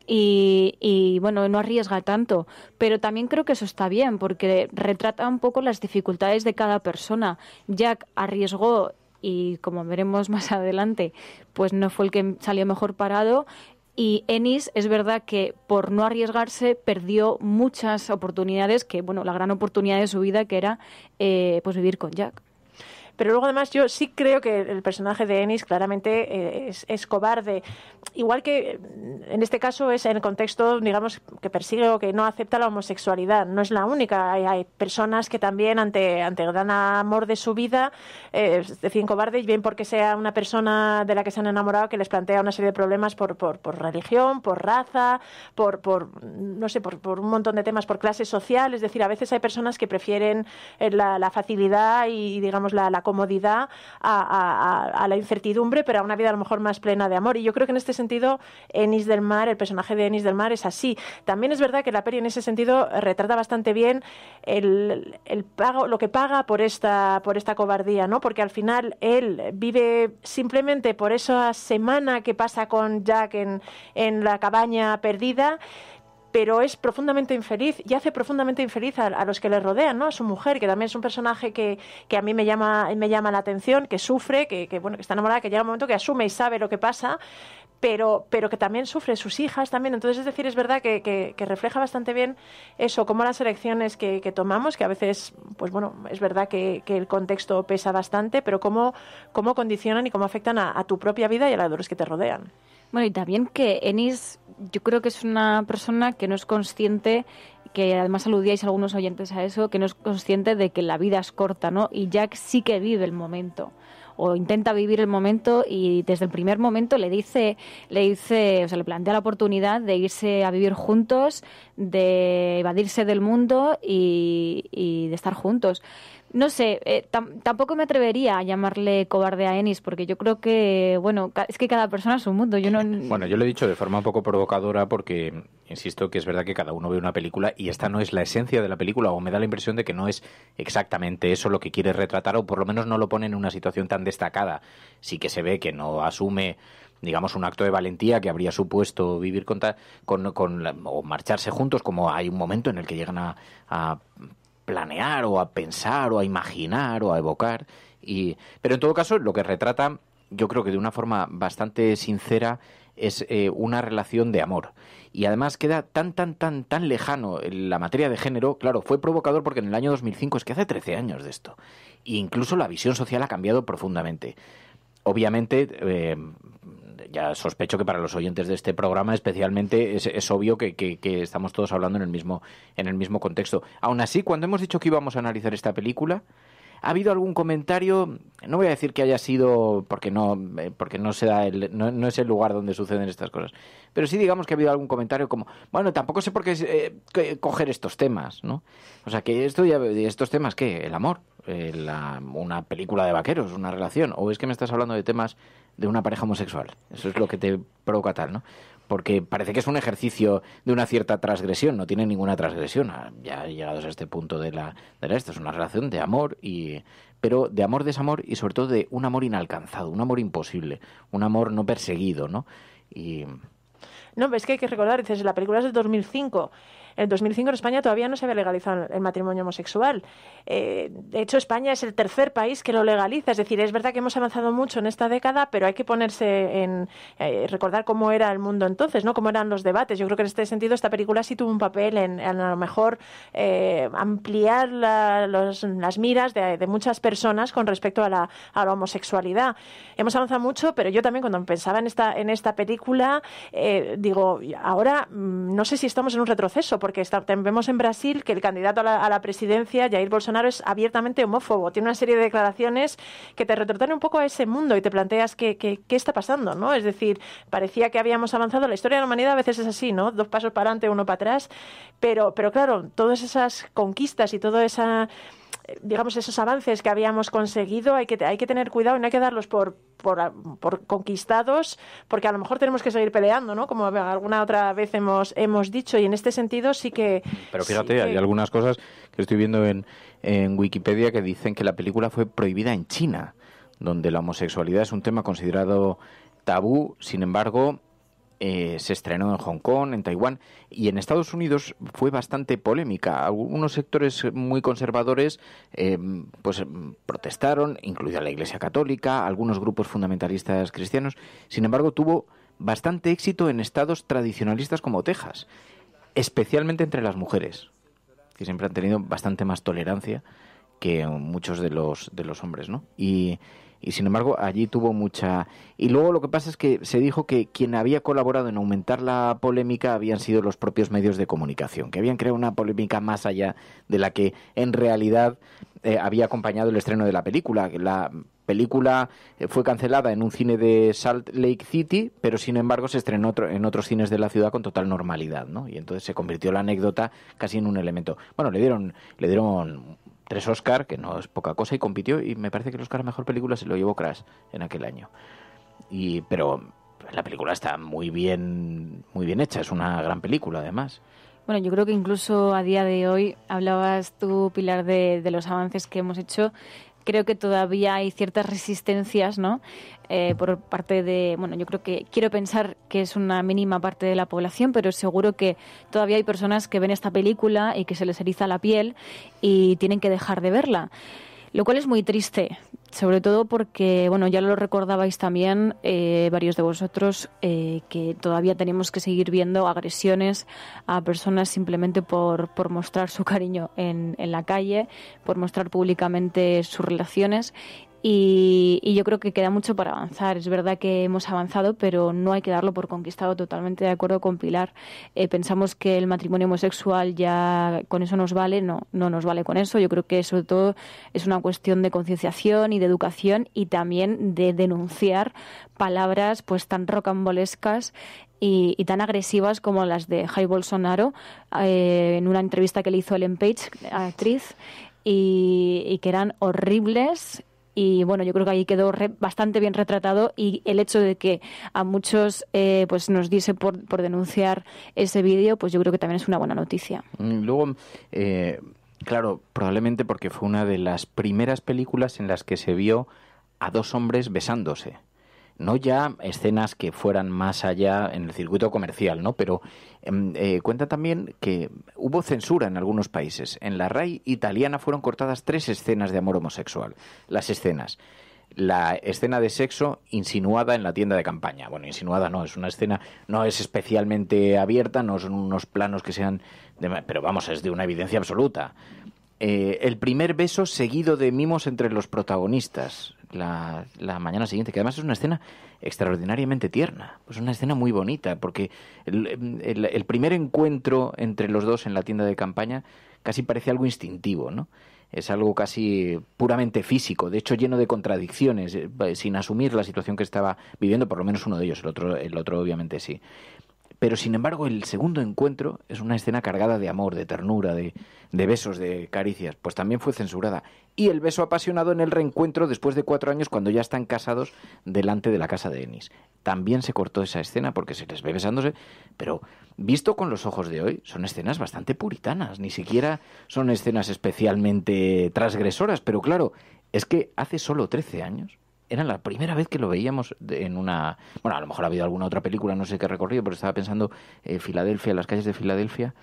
y, bueno, no arriesga tanto. Pero también creo que eso está bien, porque retrata un poco las dificultades de cada persona. Jack arriesgó y como veremos [LAUGHS] más adelante, pues no fue el que salió mejor parado. Y Ennis es verdad que por no arriesgarse perdió muchas oportunidades, que bueno, la gran oportunidad de su vida que era eh, pues vivir con Jack. Pero luego además yo sí creo que el personaje de Ennis claramente eh, es, cobarde. Igual que mm, en este caso es en el contexto, digamos, que persigue o que no acepta la homosexualidad. No es la única. Hay, personas que también ante, ante el gran amor de su vida eh, decir cobarde, bien porque sea una persona de la que se han enamorado que les plantea una serie de problemas por, por, por religión, por raza, por, por mm, no sé, por, por, un montón de temas, por clase social. Es decir, a veces hay personas que prefieren eh, la, facilidad y, digamos, la, la comodidad a, la incertidumbre, pero a una vida a lo mejor más plena de amor. Y yo creo que en este sentido, Enis del Mar, el personaje de Ennis del Mar es así. También es verdad que la peli en ese sentido retrata bastante bien el, el pago, lo que paga por esta, por esta cobardía, ¿no? Porque al final él vive simplemente por esa semana que pasa con Jack en, en la cabaña perdida pero es profundamente infeliz y hace profundamente infeliz a, los que le rodean, ¿no? A su mujer, que también es un personaje que, que a mí me llama, me llama la atención, que sufre, que, bueno, que está enamorada, que llega un momento que asume y sabe lo que pasa, pero, pero que también sufre sus hijas también. Entonces, es decir, es verdad que, que, refleja bastante bien eso, cómo las elecciones que, tomamos, que a veces, pues bueno, es verdad que, el contexto pesa bastante, pero cómo, cómo condicionan y cómo afectan a, a tu propia vida y a la de los que te rodean. Bueno, y también que Enis, yo creo que es una persona que no es consciente que además aludíais algunos oyentes a eso, que no es consciente de que la vida es corta, ¿no? Y Jack sí que vive el momento o intenta vivir el momento y desde el primer momento le dice, le dice, o sea, le plantea la oportunidad de irse a vivir juntos, de evadirse del mundo y, y de estar juntos no sé, eh, tampoco me atrevería a llamarle cobarde a Ennis, porque yo creo que, bueno, es que cada persona es un mundo. Yo no... [LAUGHS] Bueno, yo lo he dicho de forma un poco provocadora porque insisto que es verdad que cada uno ve una película y esta no es la esencia de la película, o me da la impresión de que no es exactamente eso lo que quiere retratar, o por lo menos no lo pone en una situación tan destacada. Sí que se ve que no asume digamos, un acto de valentía que habría supuesto vivir con, con, o marcharse juntos, como hay un momento en el que llegan a planear o a pensar o a imaginar o a evocar. Y, pero en todo caso, lo que retrata, yo creo que de una forma bastante sincera, es eh, una relación de amor. Y además queda tan, tan, tan, tan lejano la materia de género. Claro, fue provocador porque en el año 2005 es que hace 13 años de esto. incluso la visión social ha cambiado profundamente. Obviamente, eh, ya sospecho que para los oyentes de este programa especialmente es, obvio que, estamos todos hablando en el, mismo, en el mismo contexto. Aún así, cuando hemos dicho que íbamos a analizar esta película, ¿Ha habido algún comentario? No voy a decir que haya sido, porque no, eh, porque no se da no, es el lugar donde suceden estas cosas. Pero sí digamos que ha habido algún comentario como, bueno, tampoco sé por qué eh, coger estos temas, ¿no? O sea, que esto ya, estos temas, ¿qué? El amor, eh, una película de vaqueros, una relación, o es que me estás hablando de temas de una pareja homosexual. Eso es lo que te provoca tal, ¿no? Porque parece que es un ejercicio de una cierta transgresión, no tiene ninguna transgresión, ah, ya llegados a este punto de la, de esto, es una relación de amor y pero de amor desamor y sobre todo de un amor inalcanzado, un amor imposible, un amor no perseguido, ¿no? Y no, es que hay que recordar, dices, la película es de 2005. En 2005 en España todavía no se había legalizado el matrimonio homosexual. Eh, de hecho, España es el tercer país que lo legaliza. Es decir, es verdad que hemos avanzado mucho en esta década, pero hay que ponerse en eh, recordar cómo era el mundo entonces, ¿no? Cómo eran los debates. Yo creo que en este sentido esta película sí tuvo un papel en, a lo mejor eh, ampliar las miras de, muchas personas con respecto a la, a la, homosexualidad. Hemos avanzado mucho, pero yo también cuando pensaba en esta en esta película digo, ahora mm, no sé si estamos en un retroceso porque vemos en Brasil que el candidato a la, presidencia, Jair Bolsonaro, es abiertamente homófobo. Tiene una serie de declaraciones que te retortan un poco a ese mundo y te planteas qué, está pasando, ¿no? Es decir, parecía que habíamos avanzado. La historia de la humanidad a veces es así, ¿no? Dos pasos para adelante, uno para atrás. Pero, pero claro, todas esas conquistas y toda esa digamos, esos avances que habíamos conseguido, hay que, hay que tener cuidado y no hay que darlos por, por, conquistados, porque a lo mejor tenemos que seguir peleando, ¿no? Como alguna otra vez hemos, hemos dicho, y en este sentido sí que... Pero fíjate, hay algunas cosas que estoy viendo en, en Wikipedia que dicen que la película fue prohibida en China, donde la homosexualidad es un tema considerado tabú, sin embargo, eh, se estrenó en Hong Kong, en Taiwán y en Estados Unidos fue bastante polémica. Algunos sectores muy conservadores eh, pues protestaron, incluida la Iglesia Católica, algunos grupos fundamentalistas cristianos. Sin embargo, tuvo bastante éxito en estados tradicionalistas como Texas, especialmente entre las mujeres, que siempre han tenido bastante más tolerancia que muchos de los de los hombres, ¿no? Y y sin embargo allí tuvo mucha... Y luego lo que pasa es que se dijo que quien había colaborado en aumentar la polémica habían sido los propios medios de comunicación, que habían creado una polémica más allá de la que en realidad eh, había acompañado el estreno de la película. La película eh, fue cancelada en un cine de Salt Lake City, pero sin embargo se estrenó en otros cines de la ciudad con total normalidad, ¿no? Y entonces se convirtió la anécdota casi en un elemento. Bueno, le dieron, le dieron tres Oscar, que no es poca cosa, y compitió, y me parece que el Oscar Mejor Película se lo llevó Crash en aquel año. Y, pero la película está muy bien, muy bien hecha, es una gran película además. Bueno, yo creo que incluso a día de hoy hablabas tú, Pilar, de los avances que hemos hecho creo que todavía hay ciertas resistencias, ¿no? Eh, por parte de, bueno, yo creo que quiero pensar que es una mínima parte de la población, pero seguro que todavía hay personas que ven esta película y que se les eriza la piel y tienen que dejar de verla lo cual es muy triste sobre todo porque, bueno, ya lo recordabais también eh, varios de vosotros, eh, que todavía tenemos que seguir viendo agresiones a personas simplemente por, por mostrar su cariño en, en la calle, por mostrar públicamente sus relaciones y, yo creo que queda mucho para avanzar. Es verdad que hemos avanzado, pero no hay que darlo por conquistado. Totalmente de acuerdo con Pilar. Eh, pensamos que el matrimonio homosexual ya con eso nos vale. No, no nos vale con eso. Yo creo que sobre todo es una cuestión de concienciación y de educación y también de denunciar palabras pues tan rocambolescas y, tan agresivas como las de Jai Bolsonaro eh, en una entrevista que le hizo Ellen Page, actriz, y que eran horribles y bueno, yo creo que ahí quedó bastante bien retratado y el hecho de que a muchos eh, pues nos diese por, denunciar ese vídeo, pues yo creo que también es una buena noticia. Mm, luego, eh, claro, probablemente porque fue una de las primeras películas en las que se vio a dos hombres besándose no ya escenas que fueran más allá en el circuito comercial, ¿no? Pero em, eh, cuenta también que hubo censura en algunos países. En la RAI italiana fueron cortadas tres escenas de amor homosexual. Las escenas la escena de sexo insinuada en la tienda de campaña. Bueno, insinuada no, es una escena, no es especialmente abierta, no son unos planos que sean... pero vamos, es de una evidencia absoluta. Eh, el primer beso seguido de mimos entre los protagonistas la, mañana siguiente, que además es una escena extraordinariamente tierna, pues una escena muy bonita, porque el, primer encuentro entre los dos en la tienda de campaña casi parece algo instintivo, ¿no? es algo casi puramente físico, de hecho lleno de contradicciones, eh, sin asumir la situación que estaba viviendo, por lo menos uno de ellos, el otro, el otro obviamente sí. Pero sin embargo, el segundo encuentro es una escena cargada de amor, de ternura, de, besos, de caricias. Pues también fue censurada. Y el beso apasionado en el reencuentro después de cuatro años, cuando ya están casados delante de la casa de Ennis. También se cortó esa escena porque se les ve besándose, pero visto con los ojos de hoy, son escenas bastante puritanas. Ni siquiera son escenas especialmente transgresoras. Pero claro, es que hace solo 13 años era la primera vez que lo veíamos en una. Bueno, a lo mejor ha habido alguna otra película, no sé qué recorrido, pero estaba pensando eh, Filadelfia, las calles de Filadelfia.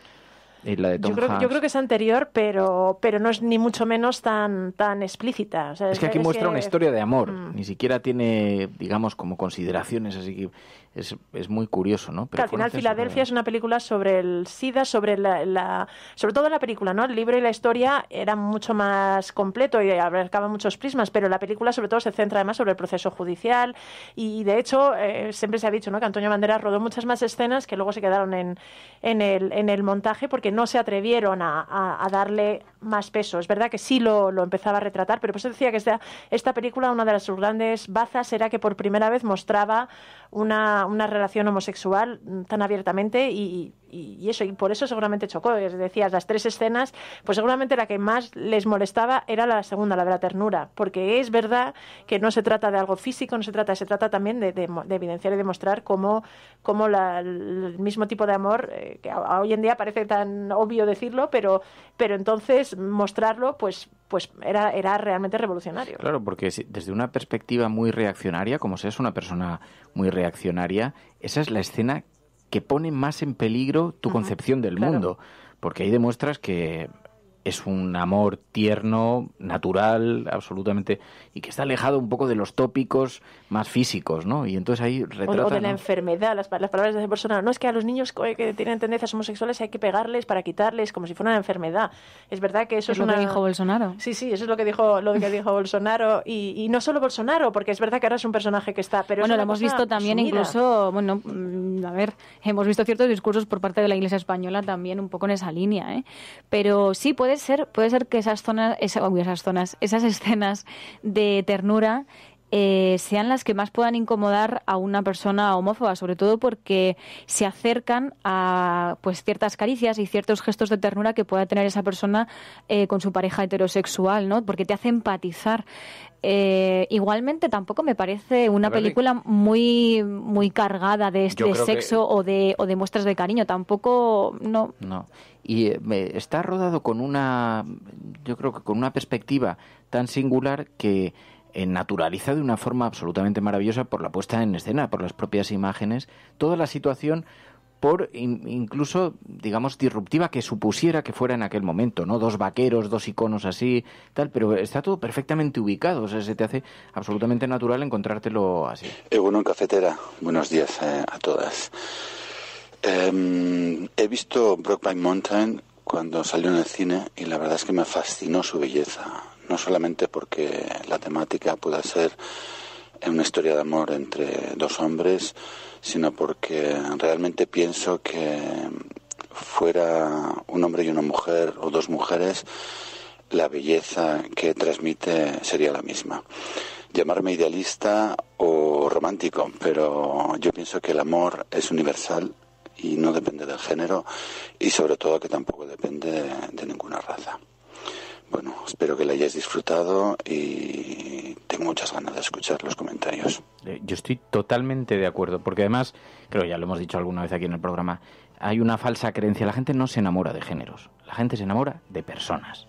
en eh, la de Tom yo, creo, que es anterior, pero, pero no es ni mucho menos tan, tan explícita. es, que aquí muestra una historia de amor. Mm. Ni siquiera tiene, digamos, como consideraciones así que es, muy curioso, ¿no? Pero al final Filadelfia es una película sobre el SIDA, sobre la, sobre todo la película, ¿no? El libro y la historia eran mucho más completo y abarcaban muchos prismas, pero la película sobre todo se centra además sobre el proceso judicial y de hecho eh, siempre se ha dicho, ¿no? Que Antonio Banderas rodó muchas más escenas que luego se quedaron en, el, en el montaje porque no se atrevieron a, a darle más peso. Es verdad que sí lo, lo empezaba a retratar, pero por eso decía que esta, película, una de las grandes bazas, era que por primera vez mostraba una, una relación homosexual tan abiertamente y, y, eso, y por eso seguramente chocó. Decías, las tres escenas, pues seguramente la que más les molestaba era la segunda, la de la ternura, porque es verdad que no se trata de algo físico, no se trata, se trata también de, evidenciar y demostrar cómo, cómo el mismo tipo de amor, eh, que hoy en día parece tan obvio decirlo, pero, pero entonces mostrarlo, pues pues era, era realmente revolucionario. Claro, porque desde una perspectiva muy reaccionaria, como seas es una persona muy reaccionaria, esa es la escena que pone más en peligro tu concepción del mundo, porque ahí demuestras que es un amor tierno, natural, absolutamente, y que está alejado un poco de los tópicos más físicos, ¿no? Y entonces ahí retrata... O, de la enfermedad, las, palabras de Bolsonaro. No es que a los niños que tienen tendencias homosexuales hay que pegarles para quitarles, como si fuera una enfermedad. Es verdad que eso es, es lo una... dijo Bolsonaro. Sí, sí, eso es lo que dijo, lo que dijo Bolsonaro. Y, no solo Bolsonaro, porque es verdad que ahora es un personaje que está... Pero bueno, lo hemos visto también incluso, bueno, mm, a ver, hemos visto ciertos discursos por parte de la Iglesia Española también un poco en esa línea, ¿eh? Pero sí puede puede ser, puede ser que esas zonas, esas zonas, esas escenas de ternura eh, sean las que más puedan incomodar a una persona homófoba, sobre todo porque se acercan a pues ciertas caricias y ciertos gestos de ternura que pueda tener esa persona eh, con su pareja heterosexual, ¿no? Porque te hace empatizar. Eh, igualmente tampoco me parece una película muy, muy cargada de, este sexo o, de, o de muestras de cariño. Tampoco, no. No. Y eh, está rodado con una, yo creo que con una perspectiva tan singular que eh, naturaliza de una forma absolutamente maravillosa por la puesta en escena, por las propias imágenes, toda la situación por incluso, digamos, disruptiva que supusiera que fuera en aquel momento, ¿no? Dos vaqueros, dos iconos así, tal, pero está todo perfectamente ubicado, o sea, se te hace absolutamente natural encontrártelo así. Eh, bueno, en cafetera, buenos días eh, a todas. Em, he visto Brockback Mountain cuando salió en el cine y la verdad es que me fascinó su belleza, no solamente porque la temática pueda ser en una historia de amor entre dos hombres, sino porque realmente pienso que fuera un hombre y una mujer o dos mujeres, la belleza que transmite sería la misma. Llamarme idealista o romántico, pero yo pienso que el amor es universal y no depende del género y sobre todo que tampoco depende de ninguna raza. Bueno, espero que la hayáis disfrutado y tengo muchas ganas de escuchar los comentarios. Eh, yo estoy totalmente de acuerdo, porque además, creo ya lo hemos dicho alguna vez aquí en el programa, hay una falsa creencia, la gente no se enamora de géneros, la gente se enamora de personas.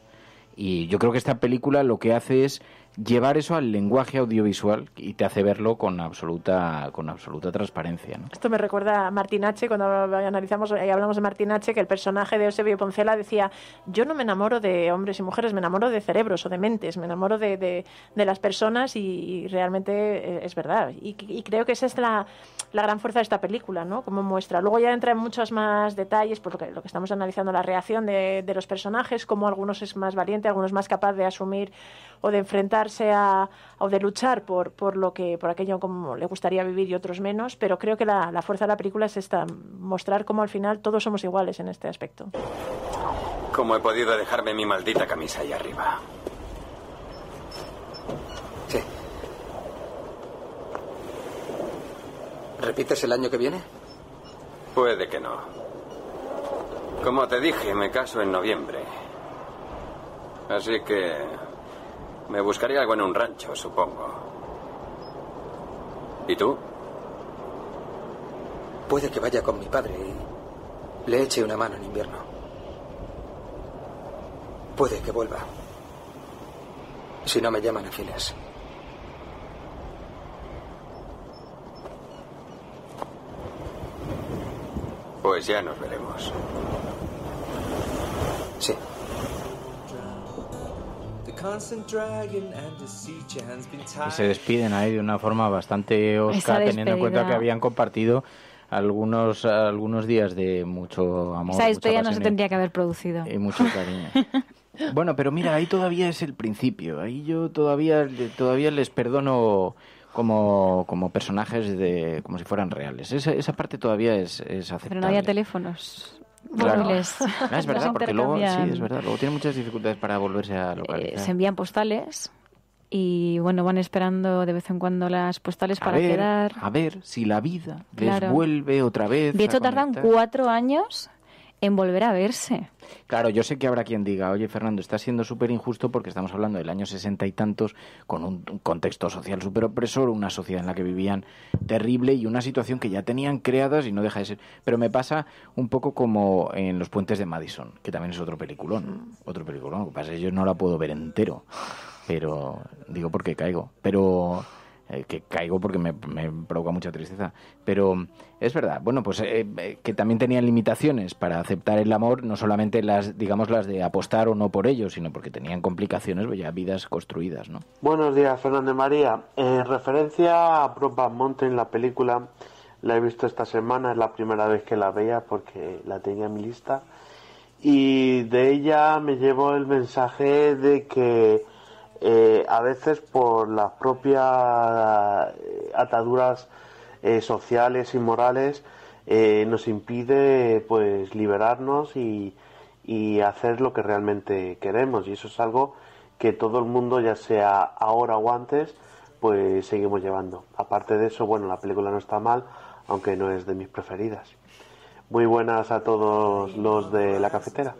Y yo creo que esta película lo que hace es llevar eso al lenguaje audiovisual y te hace verlo con absoluta, con absoluta transparencia. Esto me recuerda a Martín H., cuando analizamos y eh, hablamos de Martín H., que el personaje de Eusebio Poncela decía, yo no me enamoro de hombres y mujeres, me enamoro de cerebros o de mentes, me enamoro de, de, las personas y, realmente eh, es verdad. Y, creo que esa es la, gran fuerza de esta película, ¿no? Como muestra. Luego ya entra en muchos más detalles, por pues lo que, lo que estamos analizando, la reacción de, de los personajes, cómo algunos es más valiente, algunos más capaz de asumir o de enfrentarse a, o de luchar por, por, lo que, por aquello como le gustaría vivir y otros menos, pero creo que la, la fuerza de la película es esta, mostrar cómo al final todos somos iguales en este aspecto. ¿Cómo he podido dejarme mi maldita camisa ahí arriba? Sí. ¿Repites el año que viene? Puede que no. Como te dije, me caso en noviembre. Así que me buscaría algo en un rancho, supongo. ¿Y tú? Puede que vaya con mi padre y le eche una mano en invierno. Puede que vuelva. Si no me llaman a filas. Pues ya nos veremos. Sí. Y se despiden ahí de una forma bastante osca, teniendo en cuenta que habían compartido algunos algunos días de mucho amor. Esa ya no se ¿eh? tendría que haber producido. Y mucho cariño. [LAUGHS] bueno, pero mira, ahí todavía es el principio. Ahí yo todavía, todavía les perdono como, como personajes de como si fueran reales. Esa, esa parte todavía es, es aceptable. Pero no había teléfonos. Claro. No, es verdad, porque luego, sí, es verdad, luego tienen muchas dificultades para volverse a eh, localizar. se envían postales y bueno, van esperando de vez en cuando las postales para quedar. A ver si la vida les vuelve otra vez. De hecho, tardan cuatro años en volver a verse. Claro, yo sé que habrá quien diga, oye Fernando, está siendo súper injusto porque estamos hablando del año sesenta y tantos, con un contexto social súper opresor, una sociedad en la que vivían terrible y una situación que ya tenían creadas y no deja de ser. Pero me pasa un poco como en Los Puentes de Madison, que también es otro peliculón. Otro peliculón, que pasa es yo no la puedo ver entero, pero digo porque caigo. Pero eh, que caigo porque me, provoca mucha tristeza. Pero es verdad, bueno, pues eh, eh, que también tenían limitaciones para aceptar el amor, no solamente las, digamos, las de apostar o no por ello, sino porque tenían complicaciones, pues ya vidas construidas, ¿no? Buenos días, Fernando María. En referencia a monte en la película, la he visto esta semana, es la primera vez que la veía porque la tenía en mi lista. Y de ella me llevo el mensaje de que eh, a veces por las propias eh, ataduras eh, sociales y morales nos impide pues liberarnos y, y, hacer lo que realmente queremos y eso es algo que todo el mundo ya sea ahora o antes pues seguimos llevando aparte de eso bueno la película no está mal aunque no es de mis preferidas muy buenas a todos los de la cafetera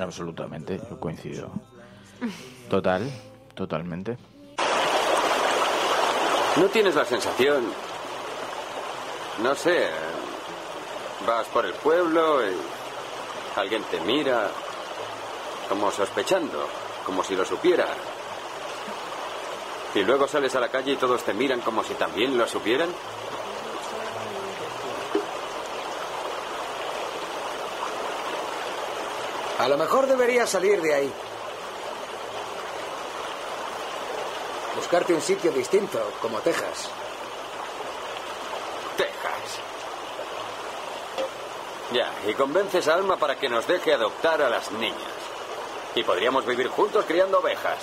Absolutamente, yo coincido. Total, totalmente. ¿No tienes la sensación? No sé. Vas por el pueblo y alguien te mira, como sospechando, como si lo supiera. Y luego sales a la calle y todos te miran como si también lo supieran. A lo mejor debería salir de ahí. Buscarte un sitio distinto, como Texas. Texas. Ya, y convences a Alma para que nos deje adoptar a las niñas. Y podríamos vivir juntos criando ovejas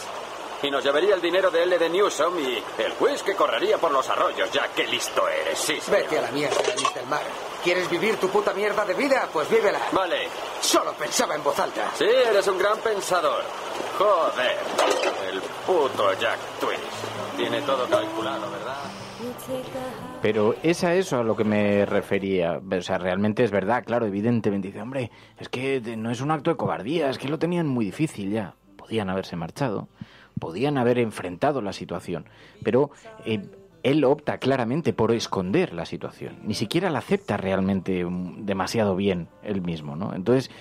y nos llevaría el dinero de L de Newsom y el juez que correría por los arroyos, ya que listo eres, sí. Vete a la mierda, Mr. Mar. ¿Quieres vivir tu puta mierda de vida? Pues vívela. Vale. Solo pensaba en voz alta. Sí, eres un gran pensador. Joder. El puto Jack Twist. Tiene todo calculado, ¿verdad? Pero es a eso a lo que me refería. O sea, realmente es verdad, claro, evidentemente. Dice, hombre, es que no es un acto de cobardía, es que lo tenían muy difícil ya. Podían haberse marchado podían haber enfrentado la situación, pero eh, él opta claramente por esconder la situación, ni siquiera la acepta realmente mm, demasiado bien él mismo, ¿no? Entonces,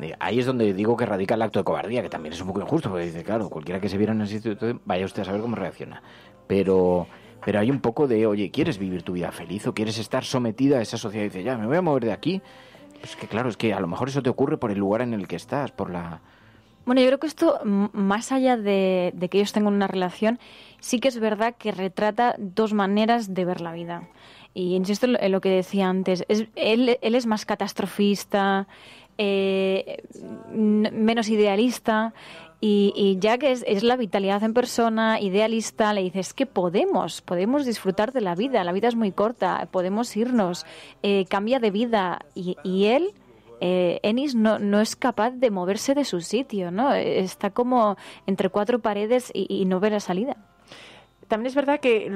eh, ahí es donde digo que radica el acto de cobardía, que también es un poco injusto, porque dice, claro, cualquiera que se viera en ese sitio, vaya usted a saber cómo reacciona. Pero, pero hay un poco de, oye, ¿quieres vivir tu vida feliz o quieres estar sometida a esa sociedad? dice, ya, me voy a mover de aquí. Pues que claro, es que a lo mejor eso te ocurre por el lugar en el que estás, por la bueno, yo creo que esto, más allá de, que ellos tengan una relación, sí que es verdad que retrata dos maneras de ver la vida. Y insisto en lo que decía antes, él, es más catastrofista, eh, menos idealista, y, ya que es, la vitalidad en persona, idealista, le dice es que podemos, podemos disfrutar de la vida, la vida es muy corta, podemos irnos, eh, cambia de vida. Y, y él eh, Ennis no, es capaz de moverse de su sitio, ¿no? Está como entre cuatro paredes y no ve la salida también es verdad que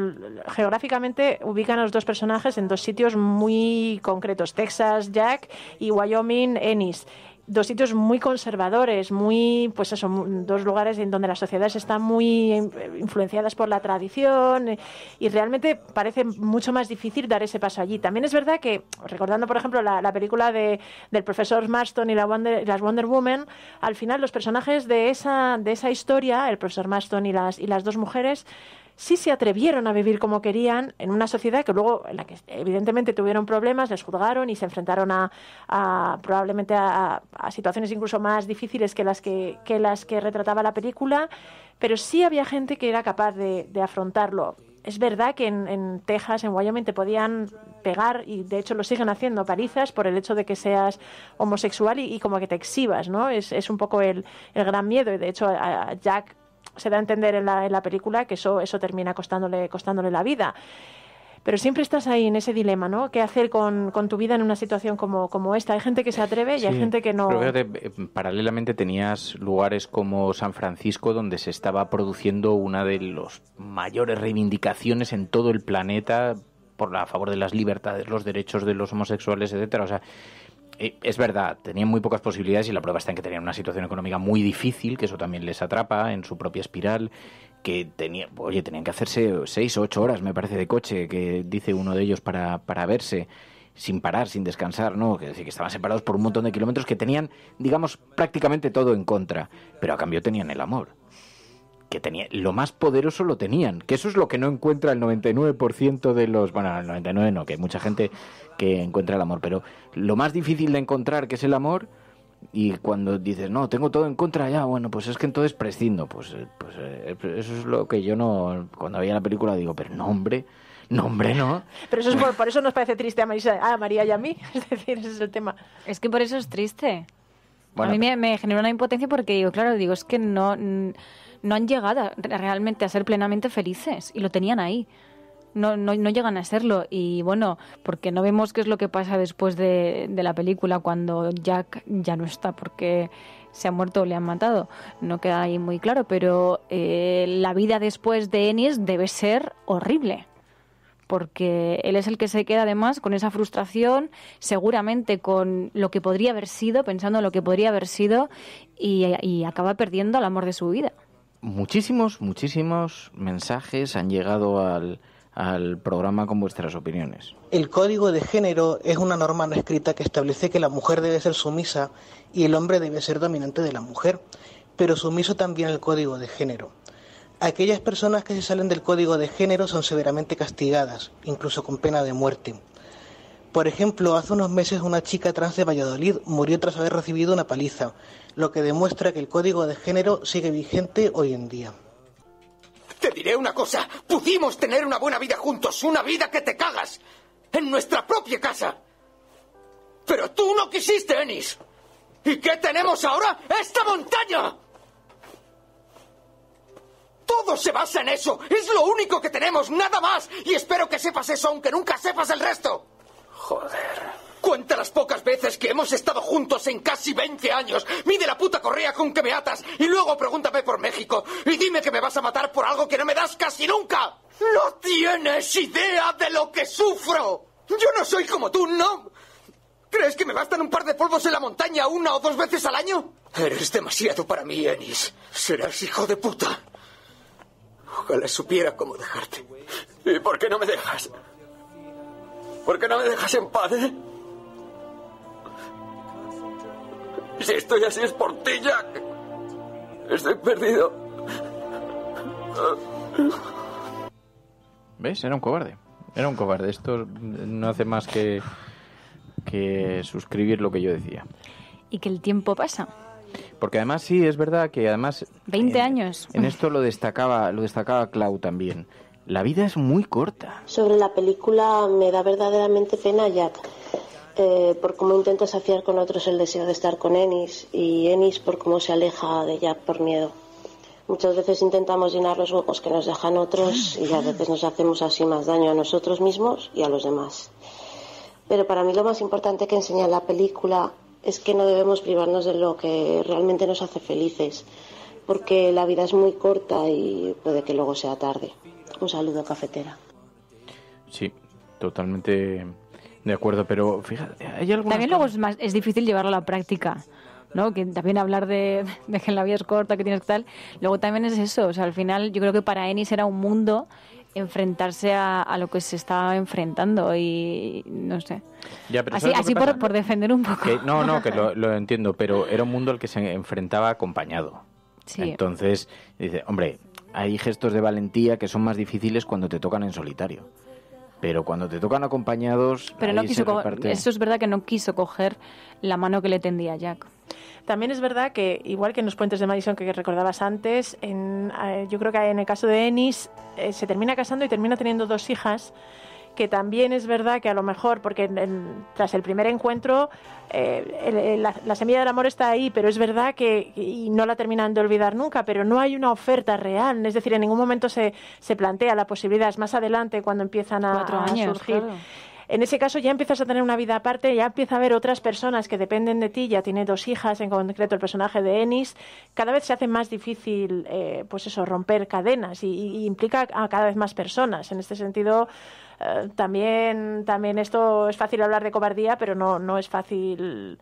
geográficamente ubican a los dos personajes en dos sitios muy concretos, Texas, Jack y Wyoming, Ennis dos sitios muy conservadores, muy, pues eso, dos lugares en donde las sociedades están muy eh, influenciadas por la tradición eh, y realmente parece mucho más difícil dar ese paso allí. También es verdad que, recordando por ejemplo la, película de, del profesor Marston y la las Wonder Woman, al final los personajes de esa, de esa historia, el profesor Marston y las, y las dos mujeres, sí se atrevieron a vivir como querían en una sociedad que luego, en la que evidentemente tuvieron problemas, les juzgaron y se enfrentaron a, probablemente a, situaciones incluso más difíciles que las que, las que retrataba la película, pero sí había gente que era capaz de, afrontarlo. Es verdad que en, Texas, en Wyoming, te podían pegar y de hecho lo siguen haciendo palizas por el hecho de que seas homosexual y, como que te exhibas, ¿no? Es, un poco el, gran miedo y de hecho a Jack se da a entender en la, película que eso, eso termina costándole, costándole la vida. Pero siempre estás ahí en ese dilema, ¿no? ¿Qué hacer con, tu vida en una situación como, como, esta? Hay gente que se atreve y hay gente que no. Pero eh, paralelamente tenías lugares como San Francisco, donde se estaba produciendo una de las mayores reivindicaciones en todo el planeta por la a favor de las libertades, los derechos de los homosexuales, etcétera. O sea, eh, es verdad, tenían muy pocas posibilidades y la prueba está en que tenían una situación económica muy difícil, que eso también les atrapa en su propia espiral, que oye, tenían que hacerse seis o ocho horas, me parece, de coche, que dice uno de ellos para, verse sin parar, sin descansar, ¿no? que estaban separados por un montón de kilómetros, que tenían, digamos, prácticamente todo en contra, pero a cambio tenían el amor lo más poderoso lo tenían, que eso es lo que no encuentra el 99% de los, bueno, el 99 no, que hay mucha gente que encuentra el amor, pero lo más difícil de encontrar, que es el amor, y cuando dices, no, tengo todo en contra, ya, bueno, pues es que entonces prescindo. Pues, eh, pues eh, eso es lo que yo no. Cuando veía la película digo, pero no, hombre. No, hombre, no. Pero eso es por, eso nos parece triste a, Marisa, a María y a mí. [LAUGHS] Es decir, ese es el tema. Es que por eso es triste. a mí me, genera una impotencia porque digo, claro, digo, es que no no han llegado realmente a ser plenamente felices y lo tenían ahí. No, no, llegan a serlo. Y bueno, porque no vemos qué es lo que pasa después de, la película cuando Jack ya no está porque se ha muerto o le han matado. No queda ahí muy claro, pero eh, la vida después de Ennis debe ser horrible. Porque él es el que se queda además con esa frustración, seguramente con lo que podría haber sido, pensando en lo que podría haber sido, y acaba perdiendo el amor de su vida muchísimos, muchísimos mensajes han llegado al, programa con vuestras opiniones. El código de género es una norma no escrita que establece que la mujer debe ser sumisa y el hombre debe ser dominante de la mujer, pero sumiso también al código de género. Aquellas personas que se salen del código de género son severamente castigadas, incluso con pena de muerte. Por ejemplo, hace unos meses una chica trans de Valladolid murió tras haber recibido una paliza, lo que demuestra que el código de género sigue vigente hoy en día. Te diré una cosa, pudimos tener una buena vida juntos, una vida que te cagas, en nuestra propia casa. Pero tú no quisiste, Enis. ¿Y qué tenemos ahora? ¡Esta montaña! Todo se basa en eso. Es lo único que tenemos, nada más. Y espero que sepas eso, aunque nunca sepas el resto. Joder. Cuenta las pocas veces que hemos estado juntos en casi 20 años. Mide la puta correa con que me atas y luego pregúntame por México y dime que me vas a matar por algo que no me das casi nunca. No tienes idea de lo que sufro. Yo no soy como tú, ¿no? ¿Crees que me bastan un par de polvos en la montaña una o dos veces al año? Eres demasiado para mí, Enis. Serás hijo de puta. Ojalá supiera cómo dejarte. ¿Y por qué no me dejas? ¿Por qué no me dejas en paz, eh? Si estoy así es por ti, Jack. Estoy perdido. ¿Ves? Era un cobarde. Era un cobarde. Esto no hace más que, que suscribir lo que yo decía. Y que el tiempo pasa. Porque además sí, es verdad que además... 20 años. En esto lo destacaba, lo destacaba Clau también. La vida es muy corta. Sobre la película me da verdaderamente pena Jack, eh, por cómo intenta saciar con otros el deseo de estar con Ennis y Ennis por cómo se aleja de Jack por miedo. Muchas veces intentamos llenar los huecos que nos dejan otros y a veces nos hacemos así más daño a nosotros mismos y a los demás. Pero para mí lo más importante que enseña la película es que no debemos privarnos de lo que realmente nos hace felices, porque la vida es muy corta y puede que luego sea tarde. Un saludo, cafetera. Sí, totalmente de acuerdo, pero fíjate, También luego es, más, es difícil llevarlo a la práctica. ¿no? Que también hablar [LAUGHS] de, que la vida es corta, que tienes que tal. Luego también es eso, o sea, al final yo creo que para Enis era un mundo enfrentarse a, lo que se estaba enfrentando y no sé. así, por, defender un poco. no, no, que [LAUGHS] lo, entiendo, pero era un mundo al que se enfrentaba acompañado. Sí. Entonces, dice, hombre, hay gestos de valentía que son más difíciles cuando te tocan en solitario. Pero cuando te tocan acompañados. Pero Eso es verdad que no quiso coger la mano que le tendía Jack. También es verdad que, igual que en los puentes de Madison que recordabas antes, en, eh, yo creo que en el caso de Ennis eh, se termina casando y termina teniendo dos hijas que también es verdad que a lo mejor, porque tras el primer encuentro, eh, la, semilla del amor está ahí, pero es verdad que y no la terminan de olvidar nunca, pero no hay una oferta real, es decir, en ningún momento se, se plantea la posibilidad, es más adelante cuando empiezan a, surgir. En ese caso ya empiezas a tener una vida aparte, ya empieza a haber otras personas que dependen de ti, ya tiene dos hijas, en concreto el personaje de Ennis. Cada vez se hace más difícil, eh, pues eso, romper cadenas y, implica a cada vez más personas. En este sentido, eh, también, también esto es fácil hablar de cobardía, pero no, no es fácil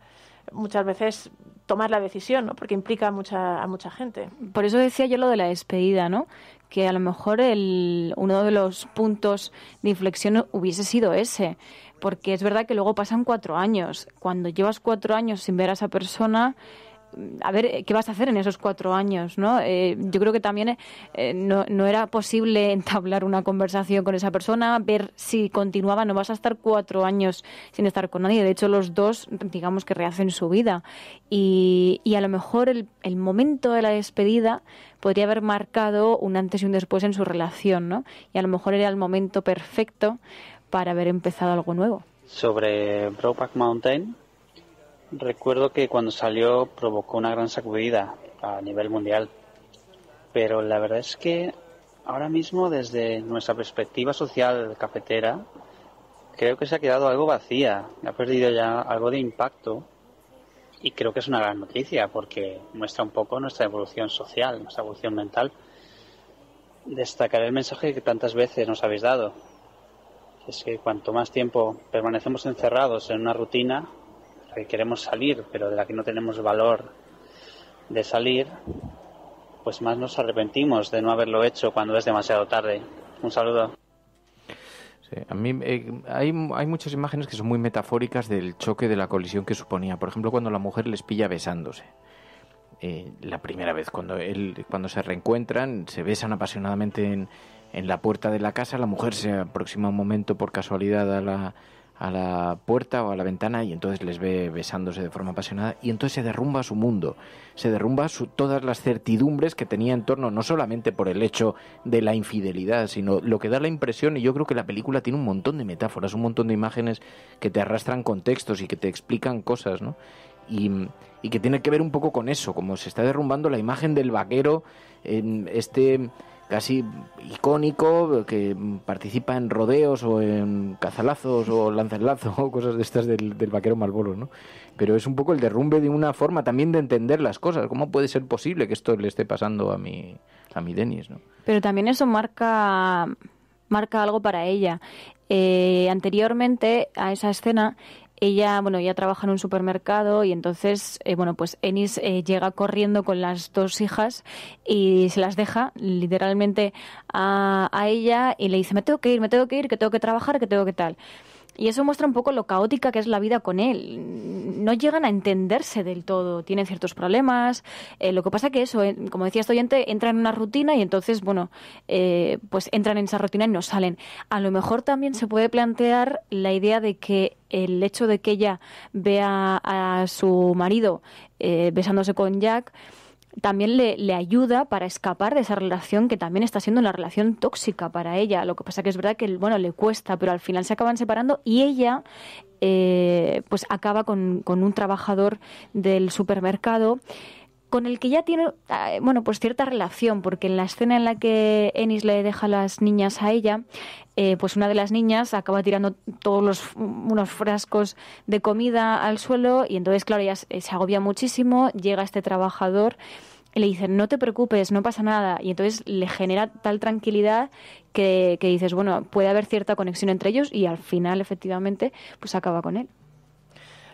muchas veces tomar la decisión, ¿no? Porque implica a mucha, a mucha gente. Por eso decía yo lo de la despedida, ¿no? Que a lo mejor el, uno de los puntos de inflexión hubiese sido ese. Porque es verdad que luego pasan cuatro años. Cuando llevas cuatro años sin ver a esa persona, a ver eh, qué vas a hacer en esos cuatro años, ¿no? Eh, yo creo que también eh, no, era posible [LAUGHS] entablar una conversación con esa persona, ver si continuaba, no vas a estar cuatro años sin estar con nadie. De hecho, los dos, digamos que rehacen su vida. Y, a lo mejor el, momento de la despedida podría haber marcado un antes y un después en su relación, ¿no? Y a lo mejor era el momento perfecto para haber empezado algo nuevo. Sobre Brokeback Mountain, Recuerdo que cuando salió provocó una gran sacudida a nivel mundial, pero la verdad es que ahora mismo desde nuestra perspectiva social cafetera, creo que se ha quedado algo vacía, ha perdido ya algo de impacto y creo que es una gran noticia porque muestra un poco nuestra evolución social, nuestra evolución mental. Destacaré el mensaje que tantas veces nos habéis dado. Es que cuanto más tiempo permanecemos encerrados en una rutina, que queremos salir, pero de la que no tenemos valor de salir, pues más nos arrepentimos de no haberlo hecho cuando es demasiado tarde. Un saludo. a mí eh, hay, muchas imágenes que son muy metafóricas del choque de la colisión que suponía. Por ejemplo, cuando la mujer les pilla besándose. Eh, la primera vez, cuando, él, cuando se reencuentran, se besan apasionadamente en la puerta de la casa. La mujer se aproxima un momento por casualidad a la, a la puerta o a la ventana y entonces les ve besándose de forma apasionada y entonces se derrumba su mundo, se derrumba todas las certidumbres que tenía en torno, no solamente por el hecho de la infidelidad, sino lo que da la impresión, y yo creo que la película tiene un montón de metáforas, un montón de imágenes que te arrastran contextos y que te explican cosas, ¿no? Y, y que tiene que ver un poco con eso, como se está derrumbando la imagen del vaquero, en este casi icónico que participa en rodeos o en cazalazos o lanzalazos [LAUGHS] o cosas de estas del, vaquero Malboro, ¿no? Pero es un poco el derrumbe de una forma también de entender las cosas. ¿Cómo puede ser posible que esto le esté pasando a mi, a mi Denis, Pero también eso marca, marca algo para ella. Eh, anteriormente a esa escena, ella, bueno, ella trabaja en un supermercado y entonces, eh, bueno, pues Enis eh, llega corriendo con las dos hijas y se las deja literalmente a, a ella y le dice, me tengo que ir, me tengo que ir, que tengo que trabajar, que tengo que tal. Y eso muestra un poco lo caótica que es la vida con él. No llegan a entenderse del todo, tienen ciertos problemas. Eh, lo que pasa que eso, como decía este oyente, entra en una rutina y entonces, bueno, eh, pues entran en esa rutina y no salen. A lo mejor también se puede plantear la idea de que el hecho de que ella vea a su marido eh, besándose con Jack, también le, ayuda para escapar de esa relación que también está siendo una relación tóxica para ella. Lo que pasa que es verdad que bueno le cuesta, pero al final se acaban separando y ella eh, pues acaba con, con un trabajador del supermercado con el que ya tiene, ah, bueno, pues cierta relación, porque en la escena en la que Ennis le deja las niñas a ella, eh, pues una de las niñas acaba tirando todos los unos frascos de comida al suelo y entonces, claro, ella se, agobia muchísimo, llega este trabajador y le dice, no te preocupes, no pasa nada. Y entonces le genera tal tranquilidad que, que dices, bueno, puede haber cierta conexión entre ellos y al final, efectivamente, pues acaba con él.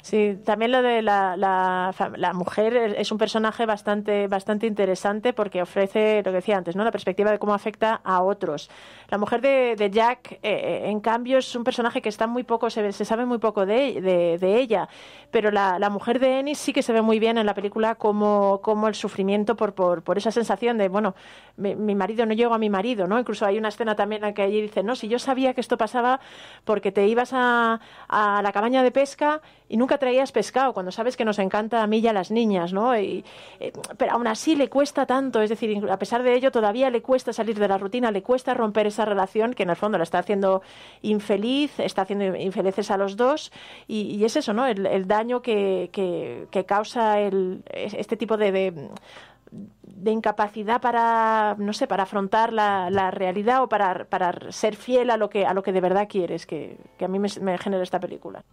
Sí, también lo de la, la, mujer es un personaje bastante, bastante interesante porque ofrece, lo que decía antes, ¿no? la perspectiva de cómo afecta a otros. La mujer de, Jack, eh, eh, en cambio, es un personaje que está muy poco, se, se sabe muy poco de, de, ella, pero la, la, mujer de Ennis sí que se ve muy bien en la película como, como el sufrimiento por, por, por esa sensación de, bueno, mi, marido no llegó a mi marido, ¿no? Incluso hay una escena también en la que allí dice, no, si yo sabía que esto pasaba porque te ibas a, a la cabaña de pesca y nunca traías pescado, cuando sabes que nos encanta a mí y a las niñas, ¿no? Eh, pero aún así le cuesta tanto, es decir, a pesar de ello todavía le cuesta salir de la rutina, le cuesta romper esa relación que en el fondo la está haciendo infeliz, está haciendo infelices a los dos y, es eso, ¿no? El, daño que, que, causa este tipo de, de incapacidad para no sé para afrontar la, realidad o para, ser fiel a lo que a lo que de verdad quieres que, a mí me genera esta película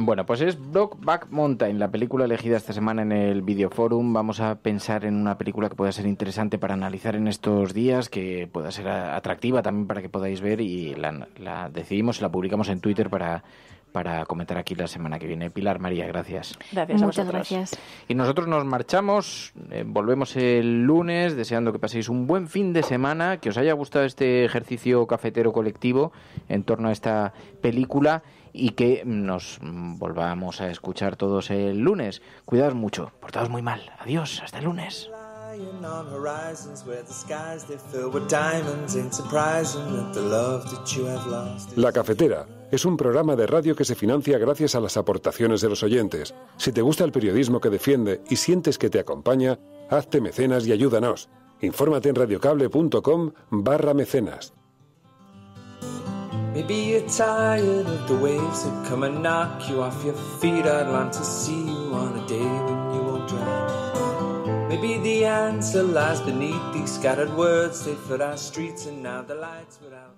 bueno, pues es Monta. Mountain, la película elegida esta semana en el Videoforum. Vamos a pensar en una película que pueda ser interesante para analizar en estos días, que pueda ser atractiva también para que podáis ver y la, decidimos y la publicamos en Twitter para para comentar aquí la semana que viene. Pilar María, gracias. Gracias Muchas gracias. Y nosotros nos marchamos, eh, volvemos el lunes, deseando que paséis un buen fin de semana, que os haya gustado este ejercicio cafetero colectivo en torno a esta película y que nos volvamos a escuchar todos el lunes. Cuidaos mucho, portaos muy mal. Adiós, hasta el lunes. La Cafetera es un programa de radio que se financia gracias a las aportaciones de los oyentes. Si te gusta el periodismo que defiende y sientes que te acompaña, hazte mecenas y ayúdanos. Infórmate en radiocable.com barra mecenas. Maybe you're tired of the waves that come and knock you off your feet. I'd like to see you on a day when you won't drown. Maybe the answer lies beneath these scattered words. They fill our streets and now the lights out.